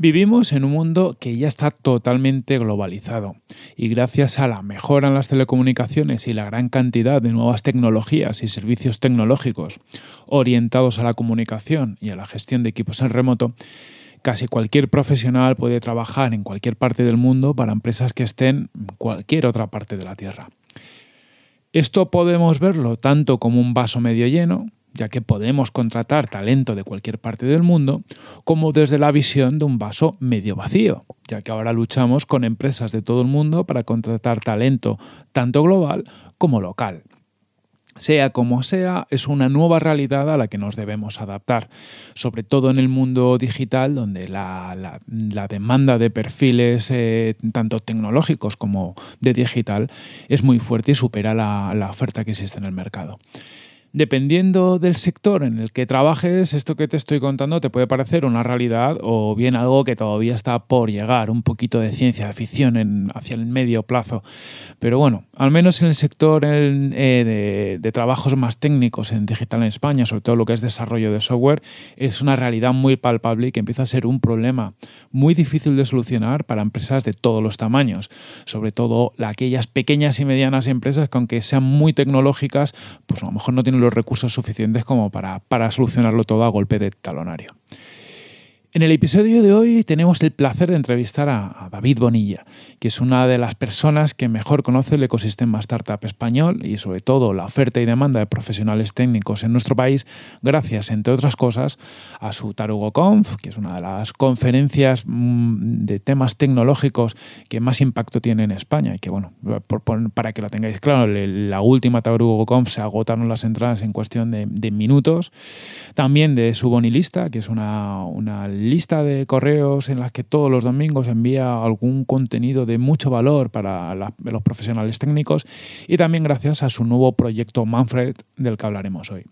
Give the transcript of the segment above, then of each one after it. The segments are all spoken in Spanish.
Vivimos en un mundo que ya está totalmente globalizado y gracias a la mejora en las telecomunicaciones y la gran cantidad de nuevas tecnologías y servicios tecnológicos orientados a la comunicación y a la gestión de equipos en remoto, casi cualquier profesional puede trabajar en cualquier parte del mundo para empresas que estén en cualquier otra parte de la Tierra. Esto podemos verlo tanto como un vaso medio lleno ya que podemos contratar talento de cualquier parte del mundo, como desde la visión de un vaso medio vacío, ya que ahora luchamos con empresas de todo el mundo para contratar talento tanto global como local. Sea como sea, es una nueva realidad a la que nos debemos adaptar, sobre todo en el mundo digital, donde la, demanda de perfiles eh, tanto tecnológicos como de digital es muy fuerte y supera la oferta que existe en el mercado. Dependiendo del sector en el que trabajes, esto que te estoy contando te puede parecer una realidad o bien algo que todavía está por llegar, un poquito de ciencia ficción hacia el medio plazo. Pero bueno, al menos en el sector eh, de, de, trabajos más técnicos en digital en España, sobre todo lo que es desarrollo de software, es una realidad muy palpable y que empieza a ser un problema muy difícil de solucionar para empresas de todos los tamaños, sobre todo aquellas pequeñas y medianas empresas que aunque sean muy tecnológicas, pues a lo mejor no tienen los recursos suficientes como para, para solucionarlo todo a golpe de talonario. En el episodio de hoy tenemos el placer de entrevistar a, David Bonilla, que es una de las personas que mejor conoce el ecosistema startup español y sobre todo la oferta y demanda de profesionales técnicos en nuestro país, gracias, entre otras cosas, a su TarugoConf, que es una de las conferencias mm, de temas tecnológicos que más impacto tiene en España y que, bueno, para que lo tengáis claro, la última TarugoConf se agotaron las entradas en cuestión de, minutos. También de su Bonilista, que es una, una lista de correos en las que todos los domingos envía algún contenido de mucho valor para los profesionales técnicos y también gracias a su nuevo proyecto Manfred del que hablaremos hoy.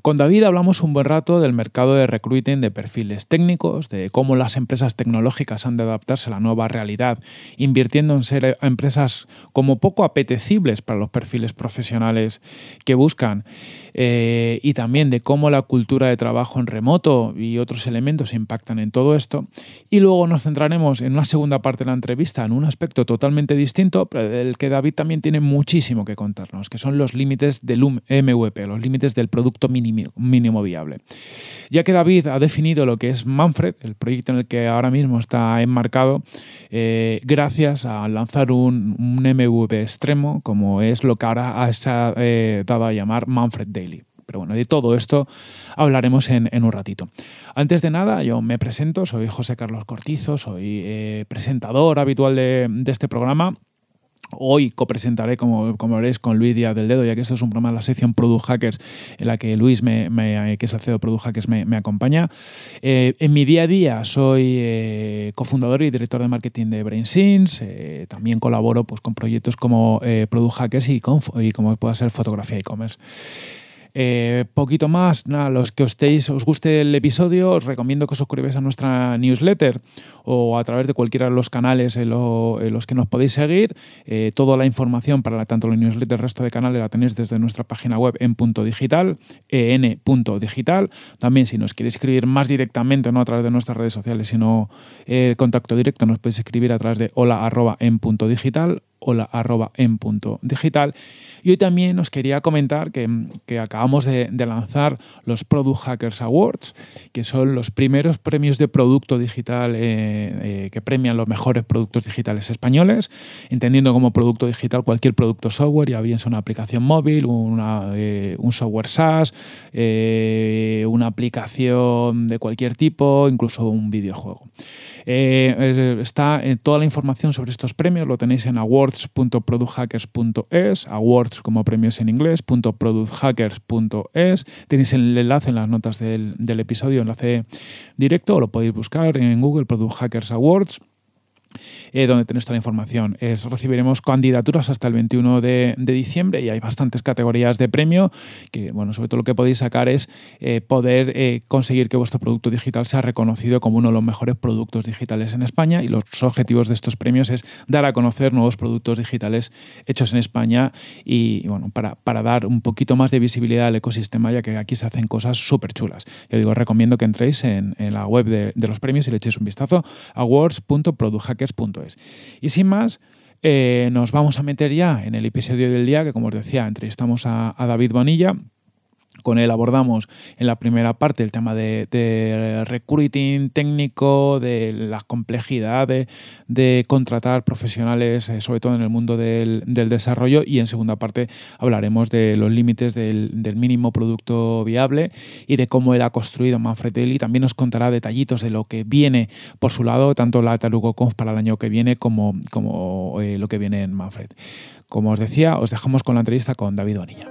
Con David hablamos un buen rato del mercado de recruiting de perfiles técnicos, de cómo las empresas tecnológicas han de adaptarse a la nueva realidad, invirtiendo en ser empresas como poco apetecibles para los perfiles profesionales que buscan, eh, y también de cómo la cultura de trabajo en remoto y otros elementos impactan en todo esto. Y luego nos centraremos en una segunda parte de la entrevista en un aspecto totalmente distinto, pero del que David también tiene muchísimo que contarnos, que son los límites del MVP, los límites del producto mínimo mínimo, viable. Ya que David ha definido lo que es Manfred, el proyecto en el que ahora mismo está enmarcado, eh, gracias a lanzar un, MVP extremo, como es lo que ahora se ha eh, dado a llamar Manfred Daily. Pero bueno, de todo esto hablaremos en, un ratito. Antes de nada, yo me presento, soy José Carlos Cortizo, soy eh, presentador habitual de, de este programa Hoy copresentaré, como, como veréis, con Luis Díaz del Dedo, ya que esto es un programa de la sección Product Hackers, en la que Luis, eh, que es el CEO de Product Hackers, me, acompaña. Eh, en mi día a día soy eh, cofundador y director de marketing de BrainSins. también colaboro pues, con proyectos como Product Hackers y, y como pueda ser fotografía e-commerce. Eh, poquito más, nada, los que os, os guste el episodio, os recomiendo que os suscribáis a nuestra newsletter o a través de cualquiera de los canales en, los que nos podéis seguir. Eh, toda la información para la, tanto la newsletter el resto de canales la tenéis desde nuestra página web en punto digital, en punto digital. También si nos queréis escribir más directamente, no a través de nuestras redes sociales, sino eh, contacto directo, nos podéis escribir a través de hola arroba en punto digital hola arroba en punto digital y hoy también os quería comentar que acabamos de, lanzar los Product Hackers Awards, que son los primeros premios de producto digital eh, eh, que premian los mejores productos digitales españoles, entendiendo como producto digital cualquier producto software, ya bien sea una aplicación móvil, eh, un software SaaS, una aplicación de cualquier tipo, incluso un videojuego. está toda la información sobre estos premios, lo tenéis en awards.producthackers.es, awards como premios en inglés, Tenéis el enlace en las notas del, del episodio, enlace directo, o lo podéis buscar en Google Product Hackers Awards. Eh, donde tenéis toda la información. Es, recibiremos candidaturas hasta el 21 de, diciembre y hay bastantes categorías de premio que, bueno, sobre todo lo que podéis sacar es eh, poder eh, conseguir que vuestro producto digital sea reconocido como uno de los mejores productos digitales en España y los objetivos de estos premios es dar a conocer nuevos productos digitales hechos en España y, bueno, para, para dar un poquito más de visibilidad al ecosistema ya que aquí se hacen cosas súper chulas. Yo digo, recomiendo que entréis en, la web de, los premios y le echéis un vistazo awards.produja es Y sin más, eh, nos vamos a meter ya en el episodio del día, que como os decía, entrevistamos a David Bonilla. Con él abordamos en la primera parte el tema de, recruiting técnico, de las complejidades de contratar profesionales, eh, sobre todo en el mundo del, desarrollo. Y en segunda parte hablaremos de los límites del, mínimo producto viable y de cómo él ha construido y También nos contará detallitos de lo que viene por su lado, tanto la Conf para el año que viene como, eh, lo que viene en Manfred. Como os decía, os dejamos con la entrevista con David Bonilla.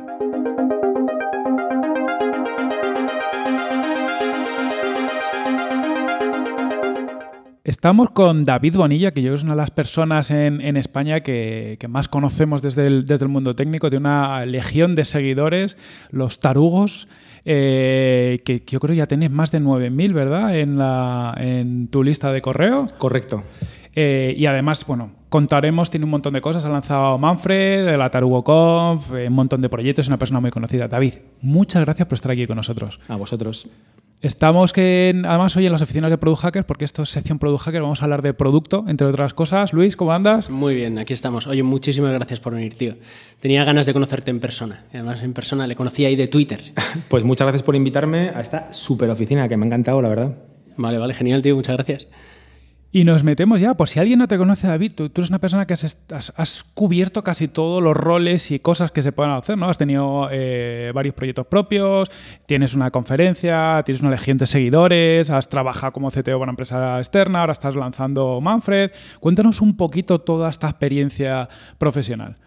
Estamos con David Bonilla, que yo creo es una de las personas en, España que, más conocemos desde el, desde el mundo técnico, de una legión de seguidores, los tarugos, eh, que, yo creo ya tenéis más de 9.000, ¿verdad? En, la, en tu lista de correo. Correcto. Eh, y además, bueno, contaremos, tiene un montón de cosas, ha lanzado Manfred, de la TarugoConf, eh, un montón de proyectos, es una persona muy conocida. David, muchas gracias por estar aquí con nosotros. A vosotros. Estamos que, además, hoy en las oficinas de Product Hackers, porque esto es sección Product Hacker, vamos a hablar de producto, entre otras cosas. Luis, ¿cómo andas? Muy bien, aquí estamos. Oye, muchísimas gracias por venir, tío. Tenía ganas de conocerte en persona. Además, en persona le conocí ahí de Twitter. Pues muchas gracias por invitarme a esta super oficina, que me ha encantado, la verdad. Vale, vale, genial, tío, muchas gracias. Y nos metemos ya, por si alguien no te conoce, David, tú, eres una persona que has, cubierto casi todos los roles y cosas que se puedan hacer, ¿no? Has tenido eh, varios proyectos propios, tienes una conferencia, tienes una legión de seguidores, has trabajado como CTO para una empresa externa, ahora estás lanzando Manfred. Cuéntanos un poquito toda esta experiencia profesional.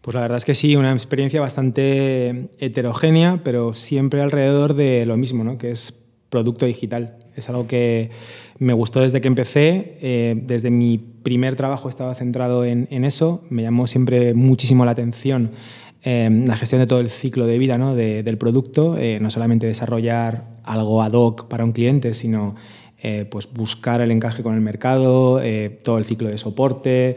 Pues la verdad es que sí, una experiencia bastante heterogénea, pero siempre alrededor de lo mismo, ¿no? Que es producto digital. Es algo que me gustó desde que empecé, eh, desde mi primer trabajo estaba centrado en, eso, me llamó siempre muchísimo la atención em, la gestión de todo el ciclo de vida ¿no? del producto, eh, no solamente desarrollar algo ad hoc para un cliente, sino eh, pues buscar el encaje con el mercado, todo el ciclo de soporte,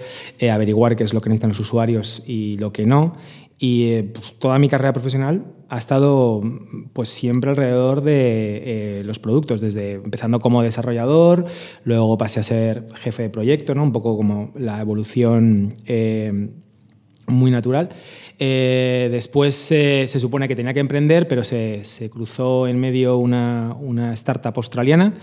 averiguar qué es lo que necesitan los usuarios y lo que no. Y eh, pues, toda mi carrera profesional ha estado pues siempre alrededor de eh, los productos, desde empezando como desarrollador, luego pasé a ser jefe de proyecto, ¿no? un poco como la evolución eh, muy natural. después se supone que tenía que emprender, pero se, cruzó en medio una, una startup australiana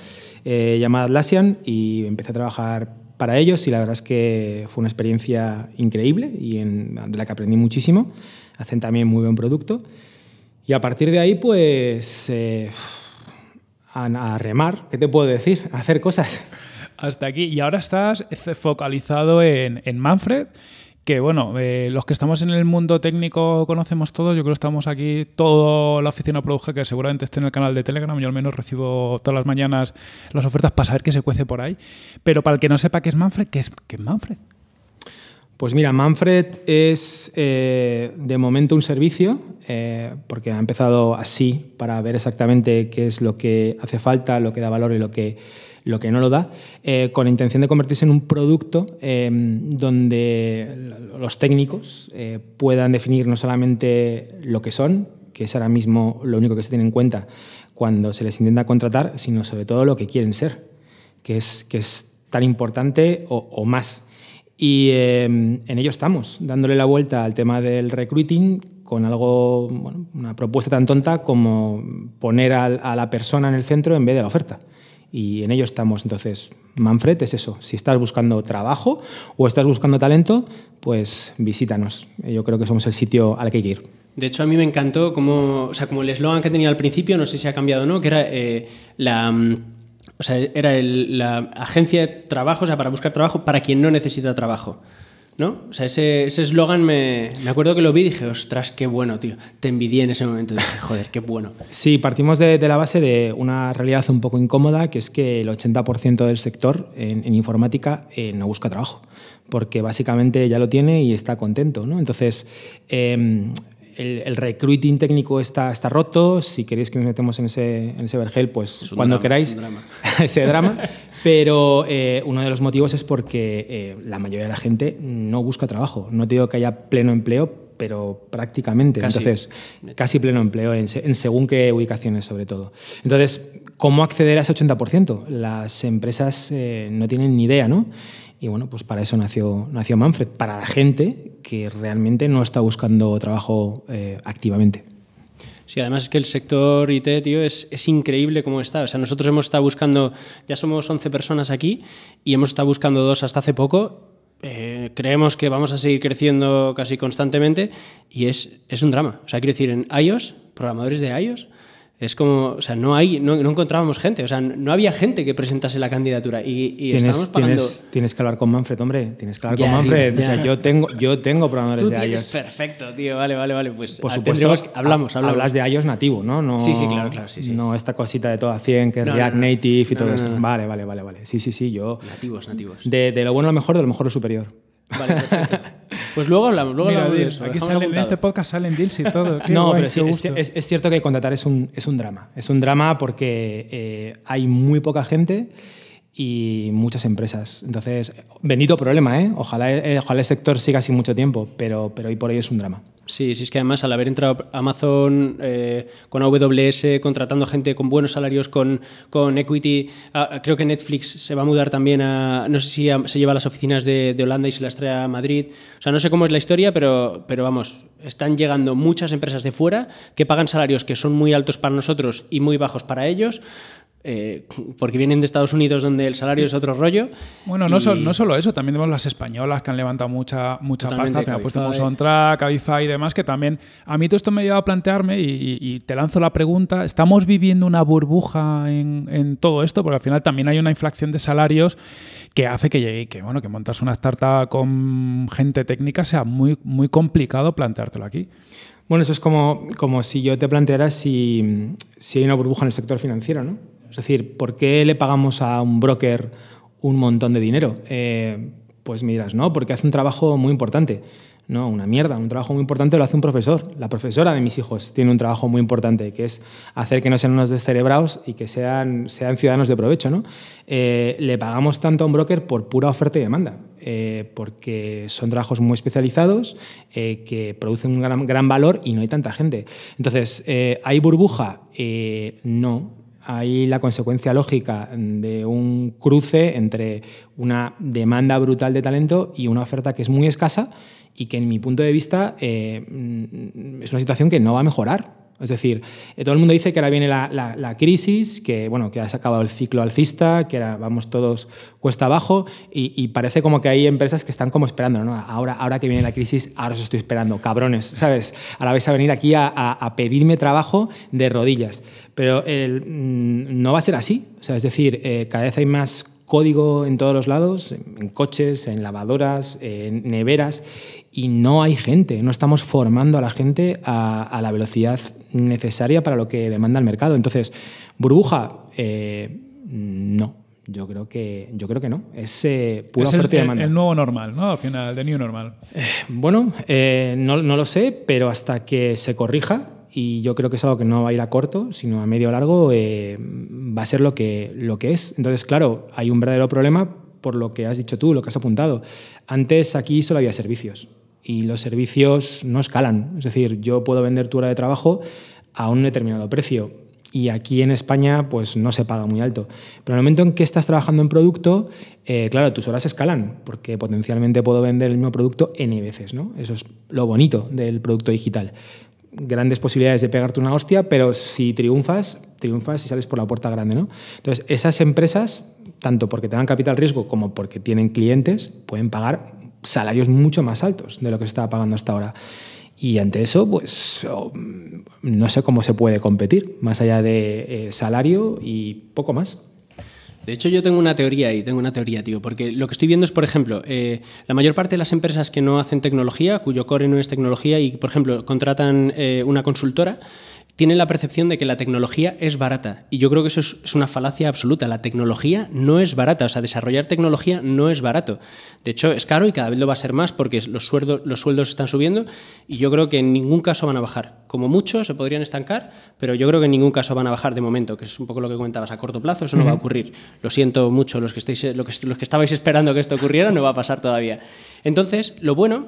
llamada Atlassian y empecé a trabajar para ellos y la verdad es que fue una experiencia increíble y de la que aprendí muchísimo. Hacen también muy buen producto. Y a partir de ahí, pues, eh, a, remar, ¿qué te puedo decir? A hacer cosas. Hasta aquí. Y ahora estás focalizado en, en Manfred que bueno, eh, los que estamos en el mundo técnico conocemos todo, yo creo que estamos aquí, toda la oficina Produje, que seguramente esté en el canal de Telegram, yo al menos recibo todas las mañanas las ofertas para saber qué se cuece por ahí, pero para el que no sepa qué es Manfred, ¿qué es, Manfred? Pues mira, Manfred es eh, de momento un servicio, eh, porque ha empezado así para ver exactamente qué es lo que hace falta, lo que da valor y lo que lo que no lo da, eh, con la intención de convertirse en un producto eh, donde los técnicos eh, puedan definir no solamente lo que son, que es ahora mismo lo único que se tiene en cuenta cuando se les intenta contratar, sino sobre todo lo que quieren ser, que es, que es tan importante o, más. Y en ello estamos, dándole la vuelta al tema del recruiting, con algo, una propuesta tan tonta como poner a, la persona en el centro en vez de la oferta y en ello estamos. Entonces, Manfred es eso. Si estás buscando trabajo o estás buscando talento, pues visítanos. Yo creo que somos el sitio al que hay que ir. De hecho, a mí me encantó como, o sea, como el eslogan que tenía al principio, no sé si ha cambiado o no, que era eh, la... Mm, o sea, era la agencia de trabajo, o sea, para buscar trabajo para quien no necesita trabajo. ¿No? O sea, ese eslogan me, me acuerdo que lo vi y dije, ostras, qué bueno, tío. Te envidié en ese momento. dije, joder, qué bueno. Sí, partimos de, la base de una realidad un poco incómoda, que es que el 80% del sector en, informática eh, no busca trabajo, porque básicamente ya lo tiene y está contento. ¿no? Entonces, em, el, recruiting técnico está, está roto, si queréis que nos metemos en ese, en ese vergel, pues cuando queráis, ese drama, pero eh, uno de los motivos es porque eh, la mayoría de la gente no busca trabajo, no te digo que haya pleno empleo, pero prácticamente, entonces, casi pleno empleo en, según qué ubicaciones sobre todo. Entonces, ¿cómo acceder a ese 80%? Las empresas eh, no tienen ni idea, ¿no? Y bueno, pues para eso nació, nació Manfred, para la gente que realmente no está buscando trabajo eh, activamente. Sí, además es que el sector IT, tío, es, es, increíble cómo está. O sea, nosotros hemos estado buscando, ya somos 11 personas aquí y hemos estado buscando dos hasta hace poco. Eh, creemos que vamos a seguir creciendo casi constantemente y es, es un drama. O sea, quiero decir, en iOS, programadores de iOS, es como, o sea, no, hay, no, no, encontrábamos gente, o sea, no había gente que presentase la candidatura y, pagando... Tienes, que hablar con Manfred, hombre, tienes que hablar con Manfred. yo tengo, yo tengo programadores de iOS. Perfecto, tío, vale, vale, vale. Pues Por supuesto, hablamos, hablamos. Hablas de iOS nativo, ¿no? no sí, sí, claro, claro, sí, No esta cosita de toda 100 que es React Native y todo esto. Vale, vale, vale, vale. Sí, sí, sí, yo... Nativos, nativos. De, de lo bueno a lo mejor, de lo mejor a lo superior. Vale, perfecto. Pues luego hablamos, luego hablamos de eso. Aquí salen, en este podcast salen deals y todo. no, pero sí, es, cierto que contratar es un, es un drama. Es un drama porque eh, hay muy poca gente y muchas empresas. Entonces, bendito problema, ¿eh? Ojalá, eh, ojalá el sector siga así mucho tiempo, pero, pero hoy por hoy es un drama. Sí, sí, es que además al haber entrado Amazon eh, con AWS, contratando gente con buenos salarios, con, con equity, ah, creo que Netflix se va a mudar también a, no sé si se lleva a las oficinas de, de, Holanda y se las trae a Madrid. O sea, no sé cómo es la historia, pero, pero vamos, están llegando muchas empresas de fuera que pagan salarios que son muy altos para nosotros y muy bajos para ellos. Eh, porque vienen de Estados Unidos donde el salario es otro rollo. Bueno, no, solo eso, también vemos las españolas que han levantado mucha, mucha pasta, pues tenemos Sontra, Cabify y demás, que también a mí todo esto me lleva a plantearme y, te lanzo la pregunta, ¿estamos viviendo una burbuja en, todo esto? Porque al final también hay una inflación de salarios que hace que llegue, bueno, que montas una startup con gente técnica sea muy, muy complicado planteártelo aquí. Bueno, eso es como, como si yo te planteara si, si hay una burbuja en el sector financiero, ¿no? Es decir, ¿por qué le pagamos a un broker un montón de dinero? Eh, pues miras, no, porque hace un trabajo muy importante. No, una mierda. Un trabajo muy importante lo hace un profesor. La profesora de mis hijos tiene un trabajo muy importante, que es hacer que no sean unos descerebrados y que sean, sean ciudadanos de provecho. ¿no? Eh, le pagamos tanto a un broker por pura oferta y demanda, eh, porque son trabajos muy especializados, eh, que producen un gran, gran, valor y no hay tanta gente. Entonces, ¿hay burbuja? no hay la consecuencia lógica de un cruce entre una demanda brutal de talento y una oferta que es muy escasa y que en mi punto de vista eh, mm, es una situación que no va a mejorar. Es decir, eh, todo el mundo dice que ahora viene la, crisis, que bueno, que ha acabado el ciclo alcista, que ahora vamos todos cuesta abajo y, parece como que hay empresas que están como esperando, Ahora, ahora que viene la crisis, ahora os estoy esperando, cabrones, ¿sabes? Ahora vais a venir aquí a pedirme trabajo de rodillas. Pero mm, no va a ser así. O sea, es decir, eh, cada vez hay más código en todos los lados, en coches, en lavadoras, en neveras, y no hay gente, no estamos formando a la gente a, la velocidad necesaria para lo que demanda el mercado. Entonces, burbuja, eh, no. Yo creo que, yo creo que no. Es eh, el, nuevo normal, ¿no? Al final, el new normal. bueno, no, lo sé, pero hasta que se corrija, y yo creo que es algo que no va a ir a corto, sino a medio o largo eh, va a ser lo que, lo que es. Entonces, claro, hay un verdadero problema por lo que has dicho tú, lo que has apuntado. Antes aquí solo había servicios y los servicios no escalan. Es decir, yo puedo vender tu hora de trabajo a un determinado precio y aquí en España pues no se paga muy alto. Pero en el momento en que estás trabajando en producto, eh, claro, tus horas escalan, porque potencialmente puedo vender el mismo producto N veces, ¿no? Eso es lo bonito del producto digital grandes posibilidades de pegarte una hostia, pero si triunfas, triunfas y sales por la puerta grande. ¿no? Entonces, esas empresas, tanto porque tengan capital riesgo como porque tienen clientes, pueden pagar salarios mucho más altos de lo que se estaba pagando hasta ahora. Y ante eso, pues no sé cómo se puede competir, más allá de eh, salario y poco más. De hecho, yo tengo una teoría ahí, tengo una teoría, tío, porque lo que estoy viendo es, por ejemplo, eh, la mayor parte de las empresas que no hacen tecnología, cuyo core no es tecnología, y, por ejemplo, contratan eh, una consultora, tienen la percepción de que la tecnología es barata. Y yo creo que eso es, una falacia absoluta. La tecnología no es barata. O sea, desarrollar tecnología no es barato. De hecho, es caro y cada vez lo va a ser más porque los sueldos, los sueldos están subiendo y yo creo que en ningún caso van a bajar. Como mucho se podrían estancar, pero yo creo que en ningún caso van a bajar de momento, que es un poco lo que comentabas. A corto plazo eso no va a ocurrir. Lo siento mucho, los que, estáis, los que estabais esperando que esto ocurriera no va a pasar todavía. Entonces, lo bueno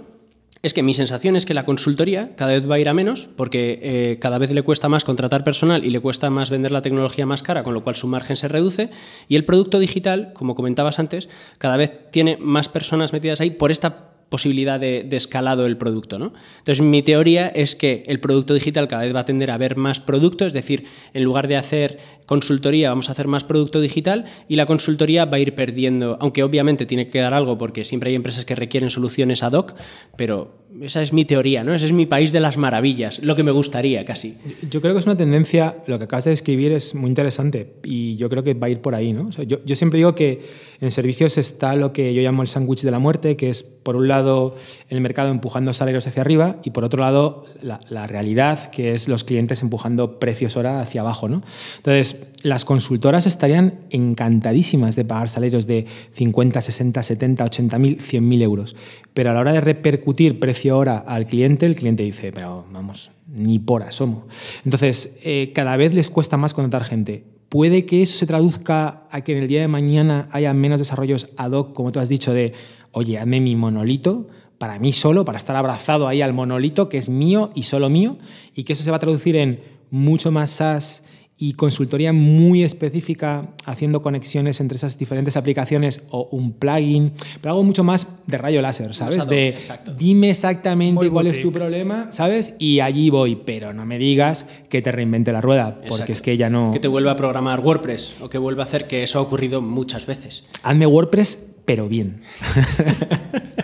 es que mi sensación es que la consultoría cada vez va a ir a menos porque eh, cada vez le cuesta más contratar personal y le cuesta más vender la tecnología más cara, con lo cual su margen se reduce. Y el producto digital, como comentabas antes, cada vez tiene más personas metidas ahí por esta posibilidad de, escalado del producto. ¿no? Entonces, mi teoría es que el producto digital cada vez va a tender a ver más producto, es decir, en lugar de hacer consultoría, vamos a hacer más producto digital y la consultoría va a ir perdiendo, aunque obviamente tiene que dar algo porque siempre hay empresas que requieren soluciones ad hoc, pero esa es mi teoría, ¿no? Ese es mi país de las maravillas, lo que me gustaría casi. Yo creo que es una tendencia, lo que acabas de describir es muy interesante y yo creo que va a ir por ahí, ¿no? yo, siempre digo que en servicios está lo que yo llamo el sándwich de la muerte, que es por un lado el mercado empujando salarios hacia arriba y por otro lado la, realidad, que es los clientes empujando precios ahora hacia abajo, ¿no? Entonces, las consultoras estarían encantadísimas de pagar salarios de 50, 60, 70, 80 mil, 100 mil euros, pero a la hora de repercutir precios hora ahora al cliente, el cliente dice, pero vamos, ni por asomo. Entonces, eh, cada vez les cuesta más contratar gente. ¿Puede que eso se traduzca a que en el día de mañana haya menos desarrollos ad hoc, como tú has dicho, de, oye, hazme mi monolito para mí solo, para estar abrazado ahí al monolito que es mío y solo mío, y que eso se va a traducir en mucho más SaaS, y consultoría muy específica haciendo conexiones entre esas diferentes aplicaciones o un plugin, pero algo mucho más de rayo láser, ¿sabes? de dime exactamente cuál es tu problema, ¿sabes? Y allí voy, pero no me digas que te reinvente la rueda, porque es que ya no... Que te vuelva a programar WordPress o que vuelva a hacer que eso ha ocurrido muchas veces. Hazme WordPress, pero bien.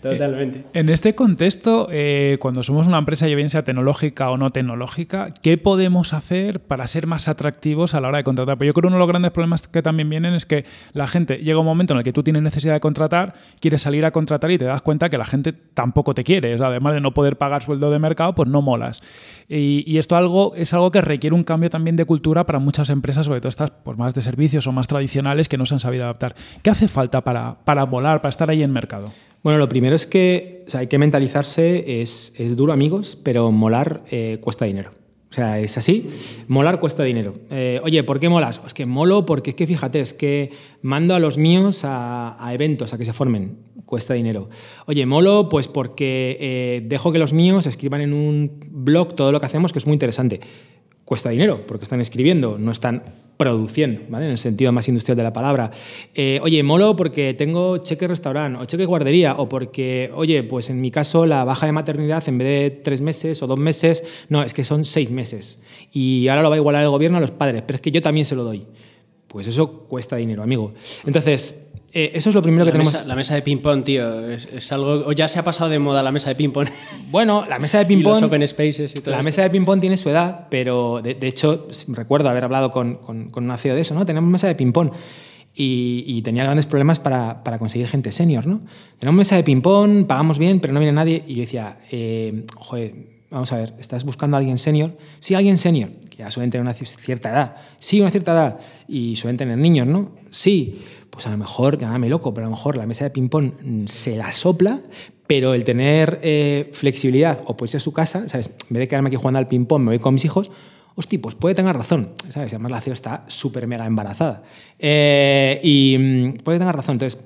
Totalmente. En este contexto, eh, cuando somos una empresa, ya bien sea tecnológica o no tecnológica, ¿qué podemos hacer para ser más atractivos a la hora de contratar? Pues yo creo que uno de los grandes problemas que también vienen es que la gente llega un momento en el que tú tienes necesidad de contratar, quieres salir a contratar y te das cuenta que la gente tampoco te quiere. O sea, además de no poder pagar sueldo de mercado, pues no molas. Y, esto algo, es algo que requiere un cambio también de cultura para muchas empresas, sobre todo estas más de servicios o más tradicionales que no se han sabido adaptar. ¿Qué hace falta para, para volar, para estar ahí en mercado? Bueno, lo primero es que hay que mentalizarse, es, duro amigos, pero molar eh, cuesta dinero. O sea, es así. Molar cuesta dinero. Eh, oye, ¿por qué molas? Es pues que molo porque es que fíjate, es que mando a los míos a, eventos, a que se formen. Cuesta dinero. Oye, molo pues porque eh, dejo que los míos escriban en un blog todo lo que hacemos, que es muy interesante cuesta dinero, porque están escribiendo, no están produciendo, ¿vale? En el sentido más industrial de la palabra. Eh, oye, molo porque tengo cheque restaurante o cheque guardería o porque, oye, pues en mi caso la baja de maternidad en vez de tres meses o dos meses, no, es que son seis meses. Y ahora lo va a igualar el gobierno a los padres, pero es que yo también se lo doy. Pues eso cuesta dinero, amigo. Entonces, eh, eso es lo primero que tenemos. la mesa de ping-pong, tío, es, algo. O ya se ha pasado de moda la mesa de ping-pong. Bueno, la mesa de ping-pong. los open spaces La mesa de ping-pong tiene su edad, pero de, hecho, recuerdo haber hablado con, con, CEO de eso, ¿no? Tenemos mesa de ping-pong. Y, tenía grandes problemas para, conseguir gente senior, ¿no? Tenemos mesa de ping-pong, pagamos bien, pero no viene nadie. Y yo decía, eh, joder, vamos a ver, ¿estás buscando a alguien senior? Sí, alguien senior, que ya suelen tener una cierta edad. Sí, una cierta edad. Y suelen tener niños, ¿no? Sí pues a lo mejor, me loco, pero a lo mejor la mesa de ping-pong mm, se la sopla, pero el tener eh, flexibilidad o pues irse a su casa, ¿sabes? En vez de quedarme aquí jugando al ping-pong, me voy con mis hijos, hostia, pues puede tener razón, ¿sabes? Además la CEO está súper mega embarazada. Eh, y mm, puede tener razón, entonces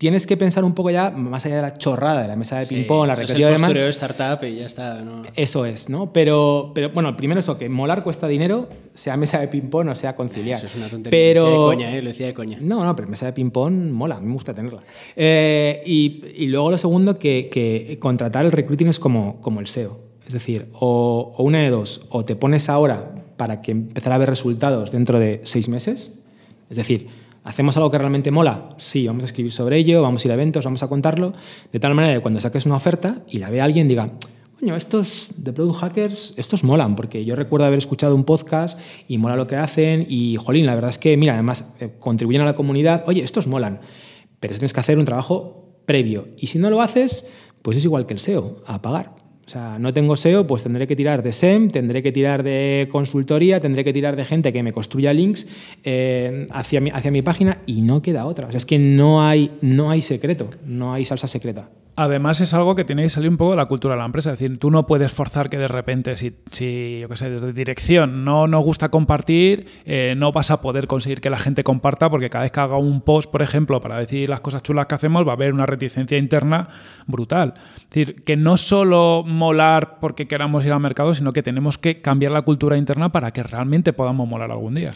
tienes que pensar un poco ya más allá de la chorrada de la mesa de ping-pong, la recreativa de startup y ya está. Eso es, ¿no? Pero, pero bueno, primero eso, que molar cuesta dinero, sea mesa de ping-pong o sea conciliar. eso es una tontería. Pero... de coña, Lo ¿eh? decía de coña. No, no, pero mesa de ping-pong mola, me gusta tenerla. Eh, y, luego lo segundo, que, que, contratar el recruiting es como, como el SEO. Es decir, o, una de dos, o te pones ahora para que empezar a ver resultados dentro de seis meses. Es decir, ¿Hacemos algo que realmente mola? Sí, vamos a escribir sobre ello, vamos a ir a eventos, vamos a contarlo, de tal manera que cuando saques una oferta y la vea alguien diga, coño, estos de Product Hackers, estos molan, porque yo recuerdo haber escuchado un podcast y mola lo que hacen y, jolín, la verdad es que, mira, además eh, contribuyen a la comunidad, oye, estos molan, pero tienes que hacer un trabajo previo y si no lo haces, pues es igual que el SEO, a pagar. O sea, no tengo SEO, pues tendré que tirar de SEM, tendré que tirar de consultoría, tendré que tirar de gente que me construya links eh, hacia, mi, hacia mi página y no queda otra. O sea, es que no hay, no hay secreto, no hay salsa secreta. Además es algo que tiene que salir un poco de la cultura de la empresa. Es decir, tú no puedes forzar que de repente, si, si yo qué sé, desde dirección no nos gusta compartir, eh, no vas a poder conseguir que la gente comparta porque cada vez que haga un post, por ejemplo, para decir las cosas chulas que hacemos, va a haber una reticencia interna brutal. Es decir, que no solo molar porque queramos ir al mercado, sino que tenemos que cambiar la cultura interna para que realmente podamos molar algún día.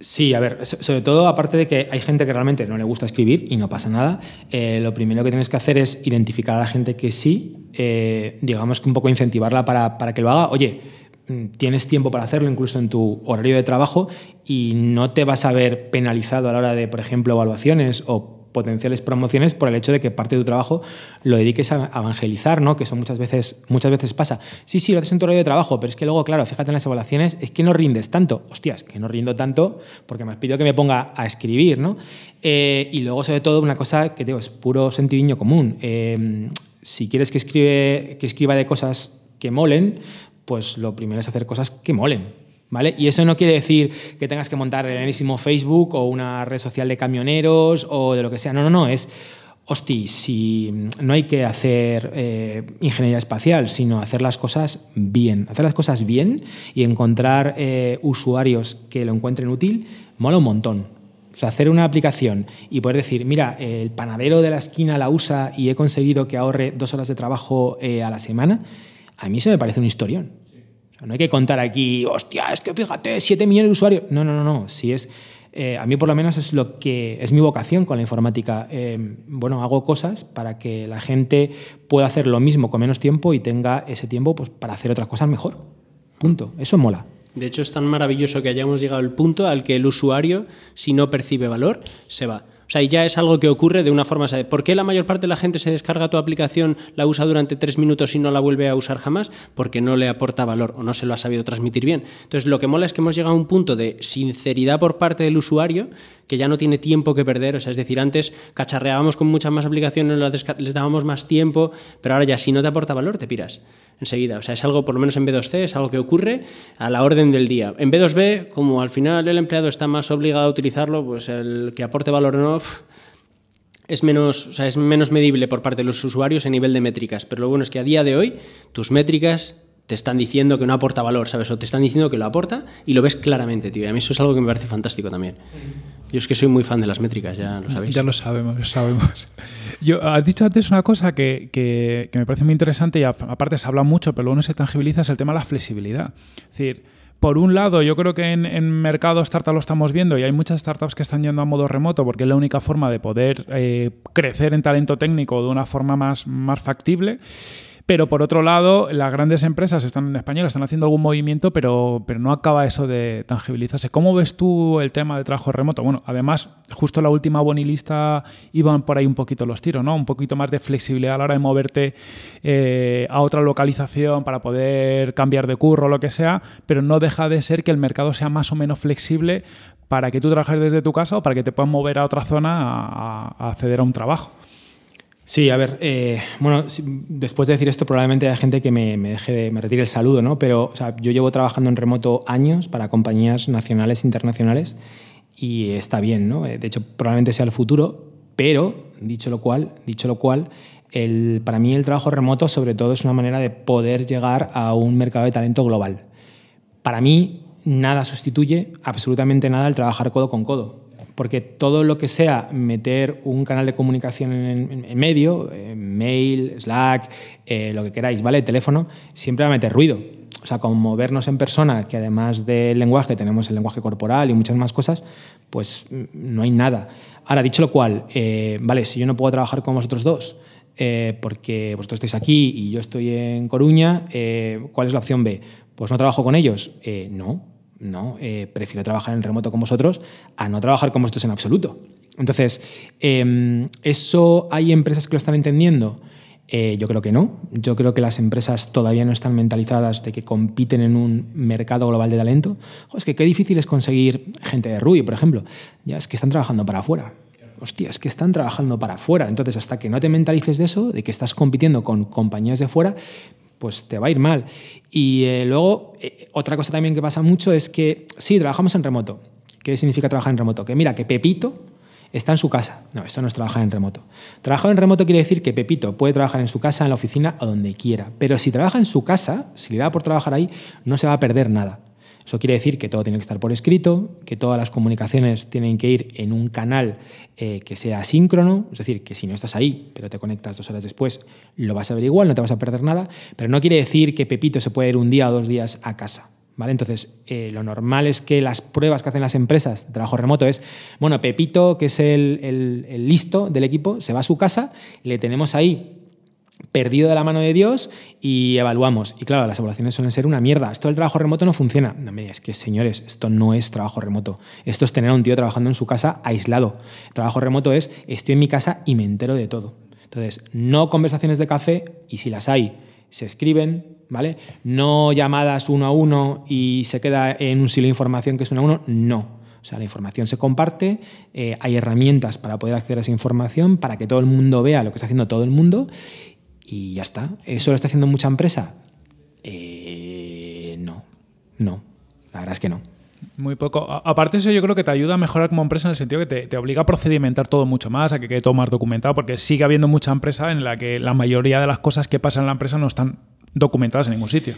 Sí, a ver, sobre todo aparte de que hay gente que realmente no le gusta escribir y no pasa nada, eh, lo primero que tienes que hacer es identificar a la gente que sí, eh, digamos que un poco incentivarla para, para que lo haga. Oye, mm, tienes tiempo para hacerlo incluso en tu horario de trabajo y no te vas a ver penalizado a la hora de, por ejemplo, evaluaciones o potenciales promociones por el hecho de que parte de tu trabajo lo dediques a evangelizar, ¿no? Que eso muchas veces, muchas veces pasa. Sí, sí, lo haces en tu horario de trabajo, pero es que luego, claro, fíjate en las evaluaciones, es que no rindes tanto. Hostias, que no rindo tanto porque me has pedido que me ponga a escribir, ¿no? Eh, y luego, sobre todo, una cosa que digo, es puro sentido común. Eh, si quieres que, que escriba de cosas que molen, pues lo primero es hacer cosas que molen y eso no quiere decir que tengas que montar el enésimo Facebook o una red social de camioneros o de lo que sea. No, no, no, es hosti, si no hay que hacer eh, ingeniería espacial, sino hacer las cosas bien. Hacer las cosas bien y encontrar eh, usuarios que lo encuentren útil mola un montón. O sea, hacer una aplicación y poder decir, mira, el panadero de la esquina la usa y he conseguido que ahorre dos horas de trabajo eh, a la semana, a mí se me parece un historión. No hay que contar aquí, hostia, es que fíjate, 7 millones de usuarios. No, no, no, no. Si es, eh, a mí por lo menos es lo que es mi vocación con la informática. Em, bueno, hago cosas para que la gente pueda hacer lo mismo con menos tiempo y tenga ese tiempo pues, para hacer otras cosas mejor. Punto. Eso mola. De hecho, es tan maravilloso que hayamos llegado al punto al que el usuario, si no percibe valor, se va. O sea, ya es algo que ocurre de una forma. ¿Por qué la mayor parte de la gente se descarga tu aplicación, la usa durante tres minutos y no la vuelve a usar jamás? Porque no le aporta valor o no se lo ha sabido transmitir bien. Entonces, lo que mola es que hemos llegado a un punto de sinceridad por parte del usuario que ya no tiene tiempo que perder. O sea, es decir, antes cacharreábamos con muchas más aplicaciones, les dábamos más tiempo, pero ahora ya si no te aporta valor, te piras enseguida. O sea, es algo, por lo menos en B2C, es algo que ocurre a la orden del día. En B2B, como al final el empleado está más obligado a utilizarlo, pues el que aporte valor o no es menos, o sea, es menos medible por parte de los usuarios a nivel de métricas, pero lo bueno es que a día de hoy tus métricas te están diciendo que no aporta valor, ¿sabes? O te están diciendo que lo aporta y lo ves claramente, tío. Y a mí eso es algo que me parece fantástico también. Yo es que soy muy fan de las métricas, ya lo sabéis. Ya lo sabemos, sabemos. Yo, has dicho antes una cosa que, que me parece muy interesante y aparte se habla mucho, pero luego no se tangibiliza, es el tema de la flexibilidad. Es decir, por un lado, yo creo que en, mercado startup lo estamos viendo y hay muchas startups que están yendo a modo remoto porque es la única forma de poder eh, crecer en talento técnico de una forma más, más factible. Pero por otro lado, las grandes empresas están en español, están haciendo algún movimiento, pero, pero no acaba eso de tangibilizarse. ¿Cómo ves tú el tema de trabajo remoto? Bueno, además, justo la última bonilista iban por ahí un poquito los tiros, ¿no? Un poquito más de flexibilidad a la hora de moverte eh, a otra localización para poder cambiar de curro o lo que sea, pero no deja de ser que el mercado sea más o menos flexible para que tú trabajes desde tu casa o para que te puedas mover a otra zona a acceder a un trabajo. Sí, a ver, eh, bueno, después de decir esto probablemente hay gente que me, retire el saludo, ¿no? Pero yo llevo trabajando en remoto años para compañías nacionales e internacionales y está bien, ¿no? Eh, de hecho, probablemente sea el futuro, pero dicho lo cual, dicho lo cual, el, para mí el trabajo remoto sobre todo es una manera de poder llegar a un mercado de talento global. Para mí nada sustituye absolutamente nada el trabajar codo con codo porque todo lo que sea meter un canal de comunicación en, medio, eh, mail, Slack, eh, lo que queráis, ¿vale? teléfono, siempre va a meter ruido. O sea, como movernos en persona, que además del lenguaje tenemos el lenguaje corporal y muchas más cosas, pues mm, no hay nada. Ahora, dicho lo cual, eh, vale, si yo no puedo trabajar con vosotros dos, porque vosotros estáis aquí y yo estoy en Coruña, ¿cuál es la opción B? Pues no trabajo con ellos. Eh, no, no, eh, prefiero trabajar en remoto con vosotros a no trabajar con vosotros en absoluto. Entonces, em, ¿eso hay empresas que lo están entendiendo? Eh, yo creo que no. Yo creo que las empresas todavía no están mentalizadas de que compiten en un mercado global de talento. es que qué difícil es conseguir gente de Rui por ejemplo. Ya es que están trabajando para afuera. Hostia, es que están trabajando para afuera. Entonces, hasta que no te mentalices de eso, de que estás compitiendo con compañías de fuera, pues te va a ir mal. Y eh, luego, eh, otra cosa también que pasa mucho es que sí, trabajamos en remoto. ¿Qué significa trabajar en remoto? Que mira, que Pepito está en su casa. No, eso no es trabajar en remoto. Trabajar en remoto quiere decir que Pepito puede trabajar en su casa, en la oficina o donde quiera. Pero si trabaja en su casa, si le da por trabajar ahí, no se va a perder nada. Eso quiere decir que todo tiene que estar por escrito, que todas las comunicaciones tienen que ir en un canal eh, que sea asíncrono, es decir, que si no estás ahí, pero te conectas dos horas después, lo vas a ver igual, no te vas a perder nada, pero no quiere decir que Pepito se puede ir un día o dos días a casa. ¿Vale? Entonces, eh, lo normal es que las pruebas que hacen las empresas de trabajo remoto es, bueno, Pepito, que es el, el listo del equipo, se va a su casa, le tenemos ahí perdido de la mano de Dios y evaluamos. Y claro, las evaluaciones suelen ser una mierda. Esto del trabajo remoto no funciona. No me es que, señores, esto no es trabajo remoto. Esto es tener a un tío trabajando en su casa aislado. trabajo remoto es estoy en mi casa y me entero de todo. Entonces, no conversaciones de café y si las hay, se escriben, ¿vale? No llamadas uno a uno y se queda en un silo de información que es uno a uno, no. O sea, la información se comparte, eh, hay herramientas para poder acceder a esa información, para que todo el mundo vea lo que está haciendo todo el mundo y ya está. ¿Eso lo está haciendo mucha empresa? Eh, no, no, la verdad es que no. Muy poco. aparte eso yo creo que te ayuda a mejorar como empresa en el sentido que te, obliga a procedimentar todo mucho más, a que quede todo más documentado, porque sigue habiendo mucha empresa en la que la mayoría de las cosas que pasan en la empresa no están documentadas en ningún sitio.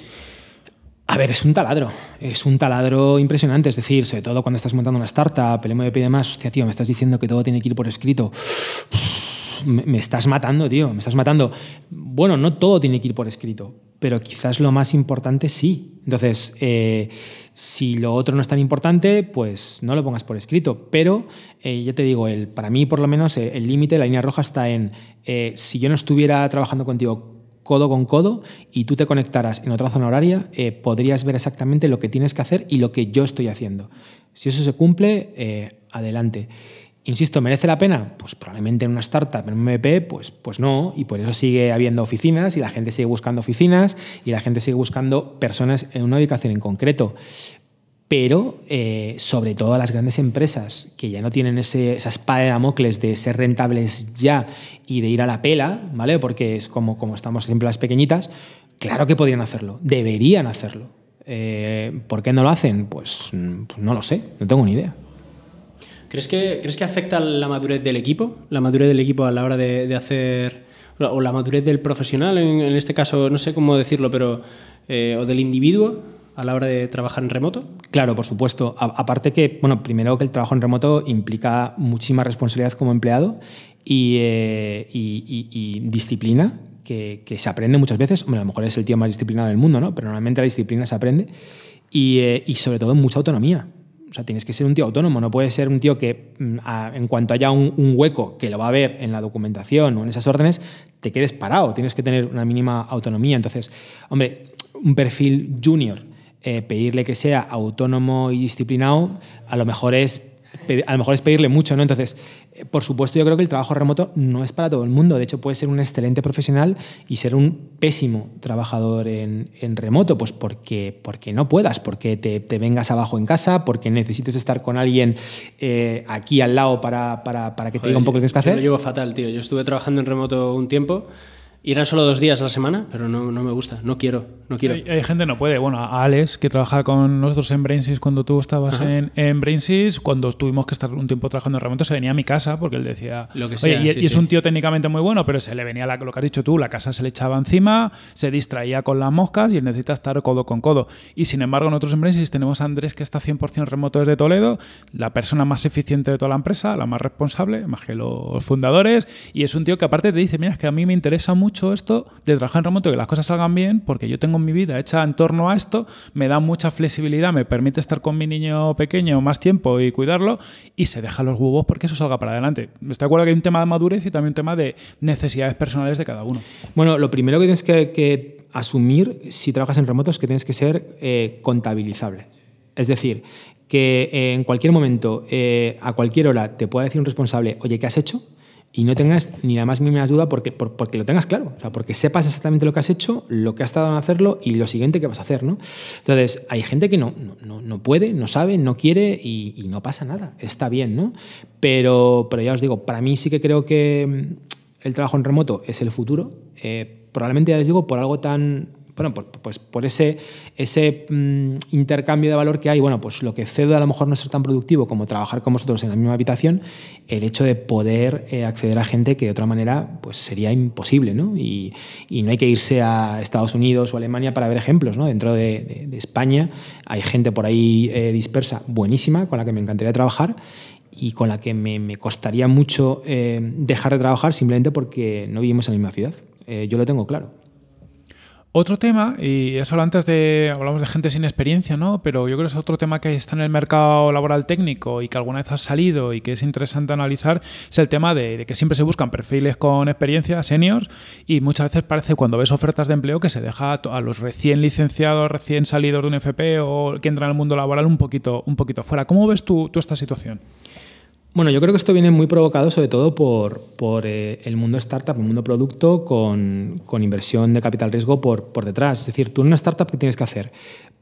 A ver, es un taladro, es un taladro impresionante, es decir, sobre todo cuando estás montando una startup, el MVP y demás, hostia, tío, me estás diciendo que todo tiene que ir por escrito me, estás matando, tío, me estás matando. Bueno, no todo tiene que ir por escrito, pero quizás lo más importante sí. Entonces, eh, si lo otro no es tan importante, pues no lo pongas por escrito. Pero eh, ya te digo, para mí por lo menos el límite, la línea roja está en, eh, si yo no estuviera trabajando contigo codo con codo y tú te conectaras en otra zona horaria, podrías ver exactamente lo que tienes que hacer y lo que yo estoy haciendo. Si eso se cumple, adelante. Insisto, ¿merece la pena? Pues probablemente en una startup, en un MVP, pues, pues no, y por eso sigue habiendo oficinas y la gente sigue buscando oficinas y la gente sigue buscando personas en una ubicación en concreto. Pero eh, sobre todo las grandes empresas que ya no tienen ese, esa espada de Damocles de ser rentables ya y de ir a la pela, ¿vale? Porque es como, como estamos siempre las pequeñitas, claro que podrían hacerlo, deberían hacerlo. Eh, ¿Por qué no lo hacen? Pues, pues no lo sé, no tengo ni idea. ¿Crees que, ¿Crees que afecta la madurez del equipo? ¿La madurez del equipo a la hora de, hacer... o la madurez del profesional, en, este caso, no sé cómo decirlo, pero... Eh, o del individuo a la hora de trabajar en remoto? Claro, por supuesto. aparte que, bueno, primero que el trabajo en remoto implica muchísima responsabilidad como empleado y, eh, disciplina. Que, se aprende muchas veces, bueno, a lo mejor es el tío más disciplinado del mundo, ¿no? Pero normalmente la disciplina se aprende y, eh, y sobre todo mucha autonomía. O sea, tienes que ser un tío autónomo, no puede ser un tío que mm, en cuanto haya un, hueco que lo va a ver en la documentación o en esas órdenes, te quedes parado, tienes que tener una mínima autonomía. Entonces, hombre, un perfil junior, eh, pedirle que sea autónomo y disciplinado, a lo mejor es a lo mejor es pedirle mucho, ¿no? Entonces, eh, por supuesto, yo creo que el trabajo remoto no es para todo el mundo. De hecho, puede ser un excelente profesional y ser un pésimo trabajador en, remoto, pues porque, porque no puedas, porque te, te, vengas abajo en casa, porque necesites estar con alguien eh, aquí al lado para, que te diga un poco lo que es que hacer. Yo lo llevo fatal, tío. Yo estuve trabajando en remoto un tiempo irán solo dos días a la semana, pero no, me gusta, no quiero, no quiero. Hay, gente gente no puede. Bueno, a Alex, que trabajaba con nosotros en Brainsys cuando tú estabas en, en Brainsys, cuando tuvimos que estar un tiempo trabajando en remoto, se venía a mi casa porque él decía... y, es un tío técnicamente muy bueno, pero se le venía la, lo que has dicho tú, la casa se le echaba encima, se distraía con las moscas y él necesita estar codo con codo. Y sin embargo, nosotros en Brainsys tenemos a Andrés que está 100% remoto desde Toledo, la persona más eficiente de toda la empresa, la más responsable, más que los fundadores, y es un tío que aparte te dice, mira, es que a mí me interesa mucho esto de trabajar en remoto, que las cosas salgan bien, porque yo tengo mi vida hecha en torno a esto, me da mucha flexibilidad, me permite estar con mi niño pequeño más tiempo y cuidarlo, y se deja los huevos porque eso salga para adelante. Estoy de acuerdo que hay un tema de madurez y también un tema de necesidades personales de cada uno. Bueno, lo primero que tienes que, asumir si trabajas en remoto es que tienes que ser eh, contabilizable. Es decir, que eh, en cualquier momento, eh, a cualquier hora, te pueda decir un responsable, oye, ¿qué has hecho? y no tengas ni la más mínima duda porque, porque lo tengas claro, o sea, porque sepas exactamente lo que has hecho, lo que has estado en hacerlo y lo siguiente que vas a hacer. ¿no? Entonces, hay gente que no, no, no puede, no sabe, no quiere y, no pasa nada, está bien, ¿no? Pero, pero ya os digo, para mí sí que creo que mm, el trabajo en remoto es el futuro. Eh, probablemente, ya os digo, por algo tan bueno, pues por ese, mm, intercambio de valor que hay, bueno, pues lo que cedo a lo mejor no es tan productivo como trabajar con vosotros en la misma habitación, el hecho de poder eh, acceder a gente que de otra manera pues sería imposible, ¿no? Y, no hay que irse a Estados Unidos o Alemania para ver ejemplos, ¿no? Dentro de, España hay gente por ahí eh, dispersa buenísima con la que me encantaría trabajar y con la que me, costaría mucho eh, dejar de trabajar simplemente porque no vivimos en la misma ciudad. yo lo tengo claro. Otro tema, y eso antes de. hablamos de gente sin experiencia, ¿no? Pero yo creo que es otro tema que está en el mercado laboral técnico y que alguna vez ha salido y que es interesante analizar, es el tema de, que siempre se buscan perfiles con experiencia, seniors, y muchas veces parece cuando ves ofertas de empleo que se deja a, los recién licenciados, recién salidos de un FP o que entran al mundo laboral un poquito, un poquito fuera. ¿Cómo ves tú, tú esta situación? Bueno, yo creo que esto viene muy provocado sobre todo por, eh, el mundo startup, el mundo producto con, inversión de capital riesgo por, por, detrás. Es decir, tú en una startup, ¿qué tienes que hacer?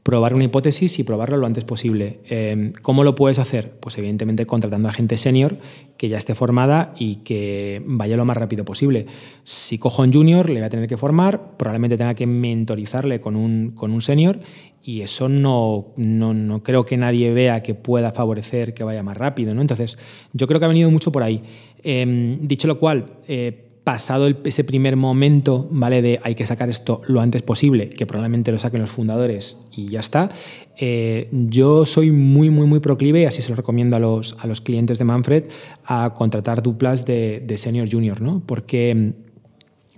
Probar una hipótesis y probarla lo antes posible. Em, ¿Cómo lo puedes hacer? Pues evidentemente contratando a gente senior que ya esté formada y que vaya lo más rápido posible. Si cojo un junior, le voy a tener que formar, probablemente tenga que mentorizarle con un, con un senior y eso no, no, creo que nadie vea que pueda favorecer que vaya más rápido. ¿no? Entonces, yo creo que ha venido mucho por ahí. Em, dicho lo cual, eh, pasado ese primer momento, ¿vale? De hay que sacar esto lo antes posible, que probablemente lo saquen los fundadores y ya está. Eh, yo soy muy, muy, muy proclive, y así se lo recomiendo a los, a los clientes de Manfred, a contratar duplas de, de senior junior, ¿no? Porque em,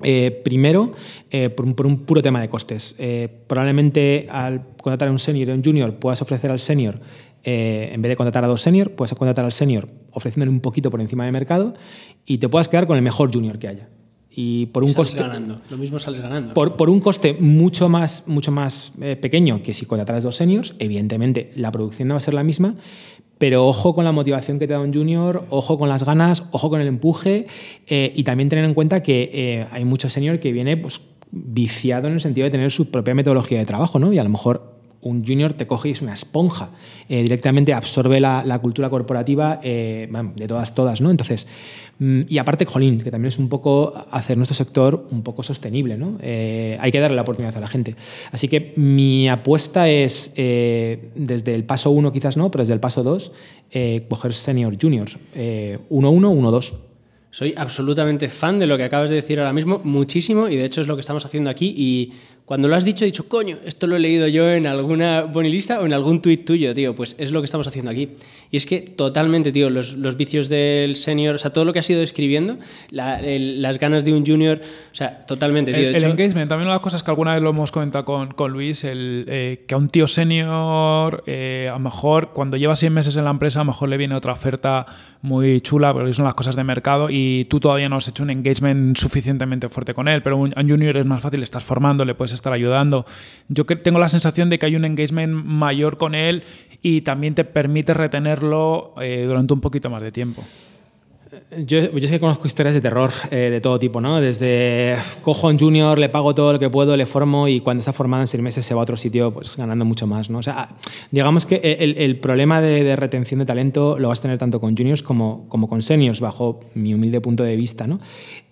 eh, primero, eh, por, un, por, un, puro tema de costes. Eh, probablemente al contratar a un senior y un junior puedas ofrecer al senior, en vez de contratar a dos senior, puedes contratar al senior ofreciéndole un poquito por encima de mercado y te puedas quedar con el mejor junior que haya. Y por un coste. Ganando. Lo mismo sales ganando. Por, por, un coste mucho más, mucho más pequeño que si contrataras dos seniors, evidentemente la producción no va a ser la misma, pero ojo con la motivación que te da un junior, ojo con las ganas, ojo con el empuje eh, y también tener en cuenta que eh, hay mucho senior que viene pues, viciado en el sentido de tener su propia metodología de trabajo, ¿no? Y a lo mejor un junior te coge y es una esponja. Eh, directamente absorbe la, cultura corporativa eh, de todas, todas, ¿no? Entonces, mm, y aparte, jolín, que también es un poco hacer nuestro sector un poco sostenible, ¿no? Eh, hay que darle la oportunidad a la gente. Así que mi apuesta es, desde el paso uno quizás no, pero desde el paso dos, coger senior juniors. Uno, uno, uno, 2 Soy absolutamente fan de lo que acabas de decir ahora mismo, muchísimo, y de hecho es lo que estamos haciendo aquí. Y cuando lo has dicho, he dicho, coño, esto lo he leído yo en alguna bonilista o en algún tuit tuyo, tío. Pues es lo que estamos haciendo aquí. Y es que totalmente, tío, los, los vicios del senior, o sea, todo lo que has ido escribiendo, las ganas de un junior, o sea, totalmente, tío. El, hecho, el engagement, también una de las cosas que alguna vez lo hemos comentado con, Luis, el, eh, que a un tío senior, eh, a lo mejor cuando lleva 100 meses en la empresa, a lo mejor le viene otra oferta muy chula, pero son las cosas de mercado y tú todavía no has hecho un engagement suficientemente fuerte con él, pero a un, junior es más fácil, estás formándole pues estar ayudando. Yo tengo la sensación de que hay un engagement mayor con él y también te permite retenerlo eh, durante un poquito más de tiempo. Yo, yo es que conozco historias de terror eh, de todo tipo, ¿no? Desde cojo un junior, le pago todo lo que puedo, le formo y cuando está formado en seis meses se va a otro sitio pues, ganando mucho más, ¿no? O sea, digamos que e, el, problema de, retención de talento lo vas a tener tanto con juniors como, como con seniors, bajo mi humilde punto de vista, ¿no?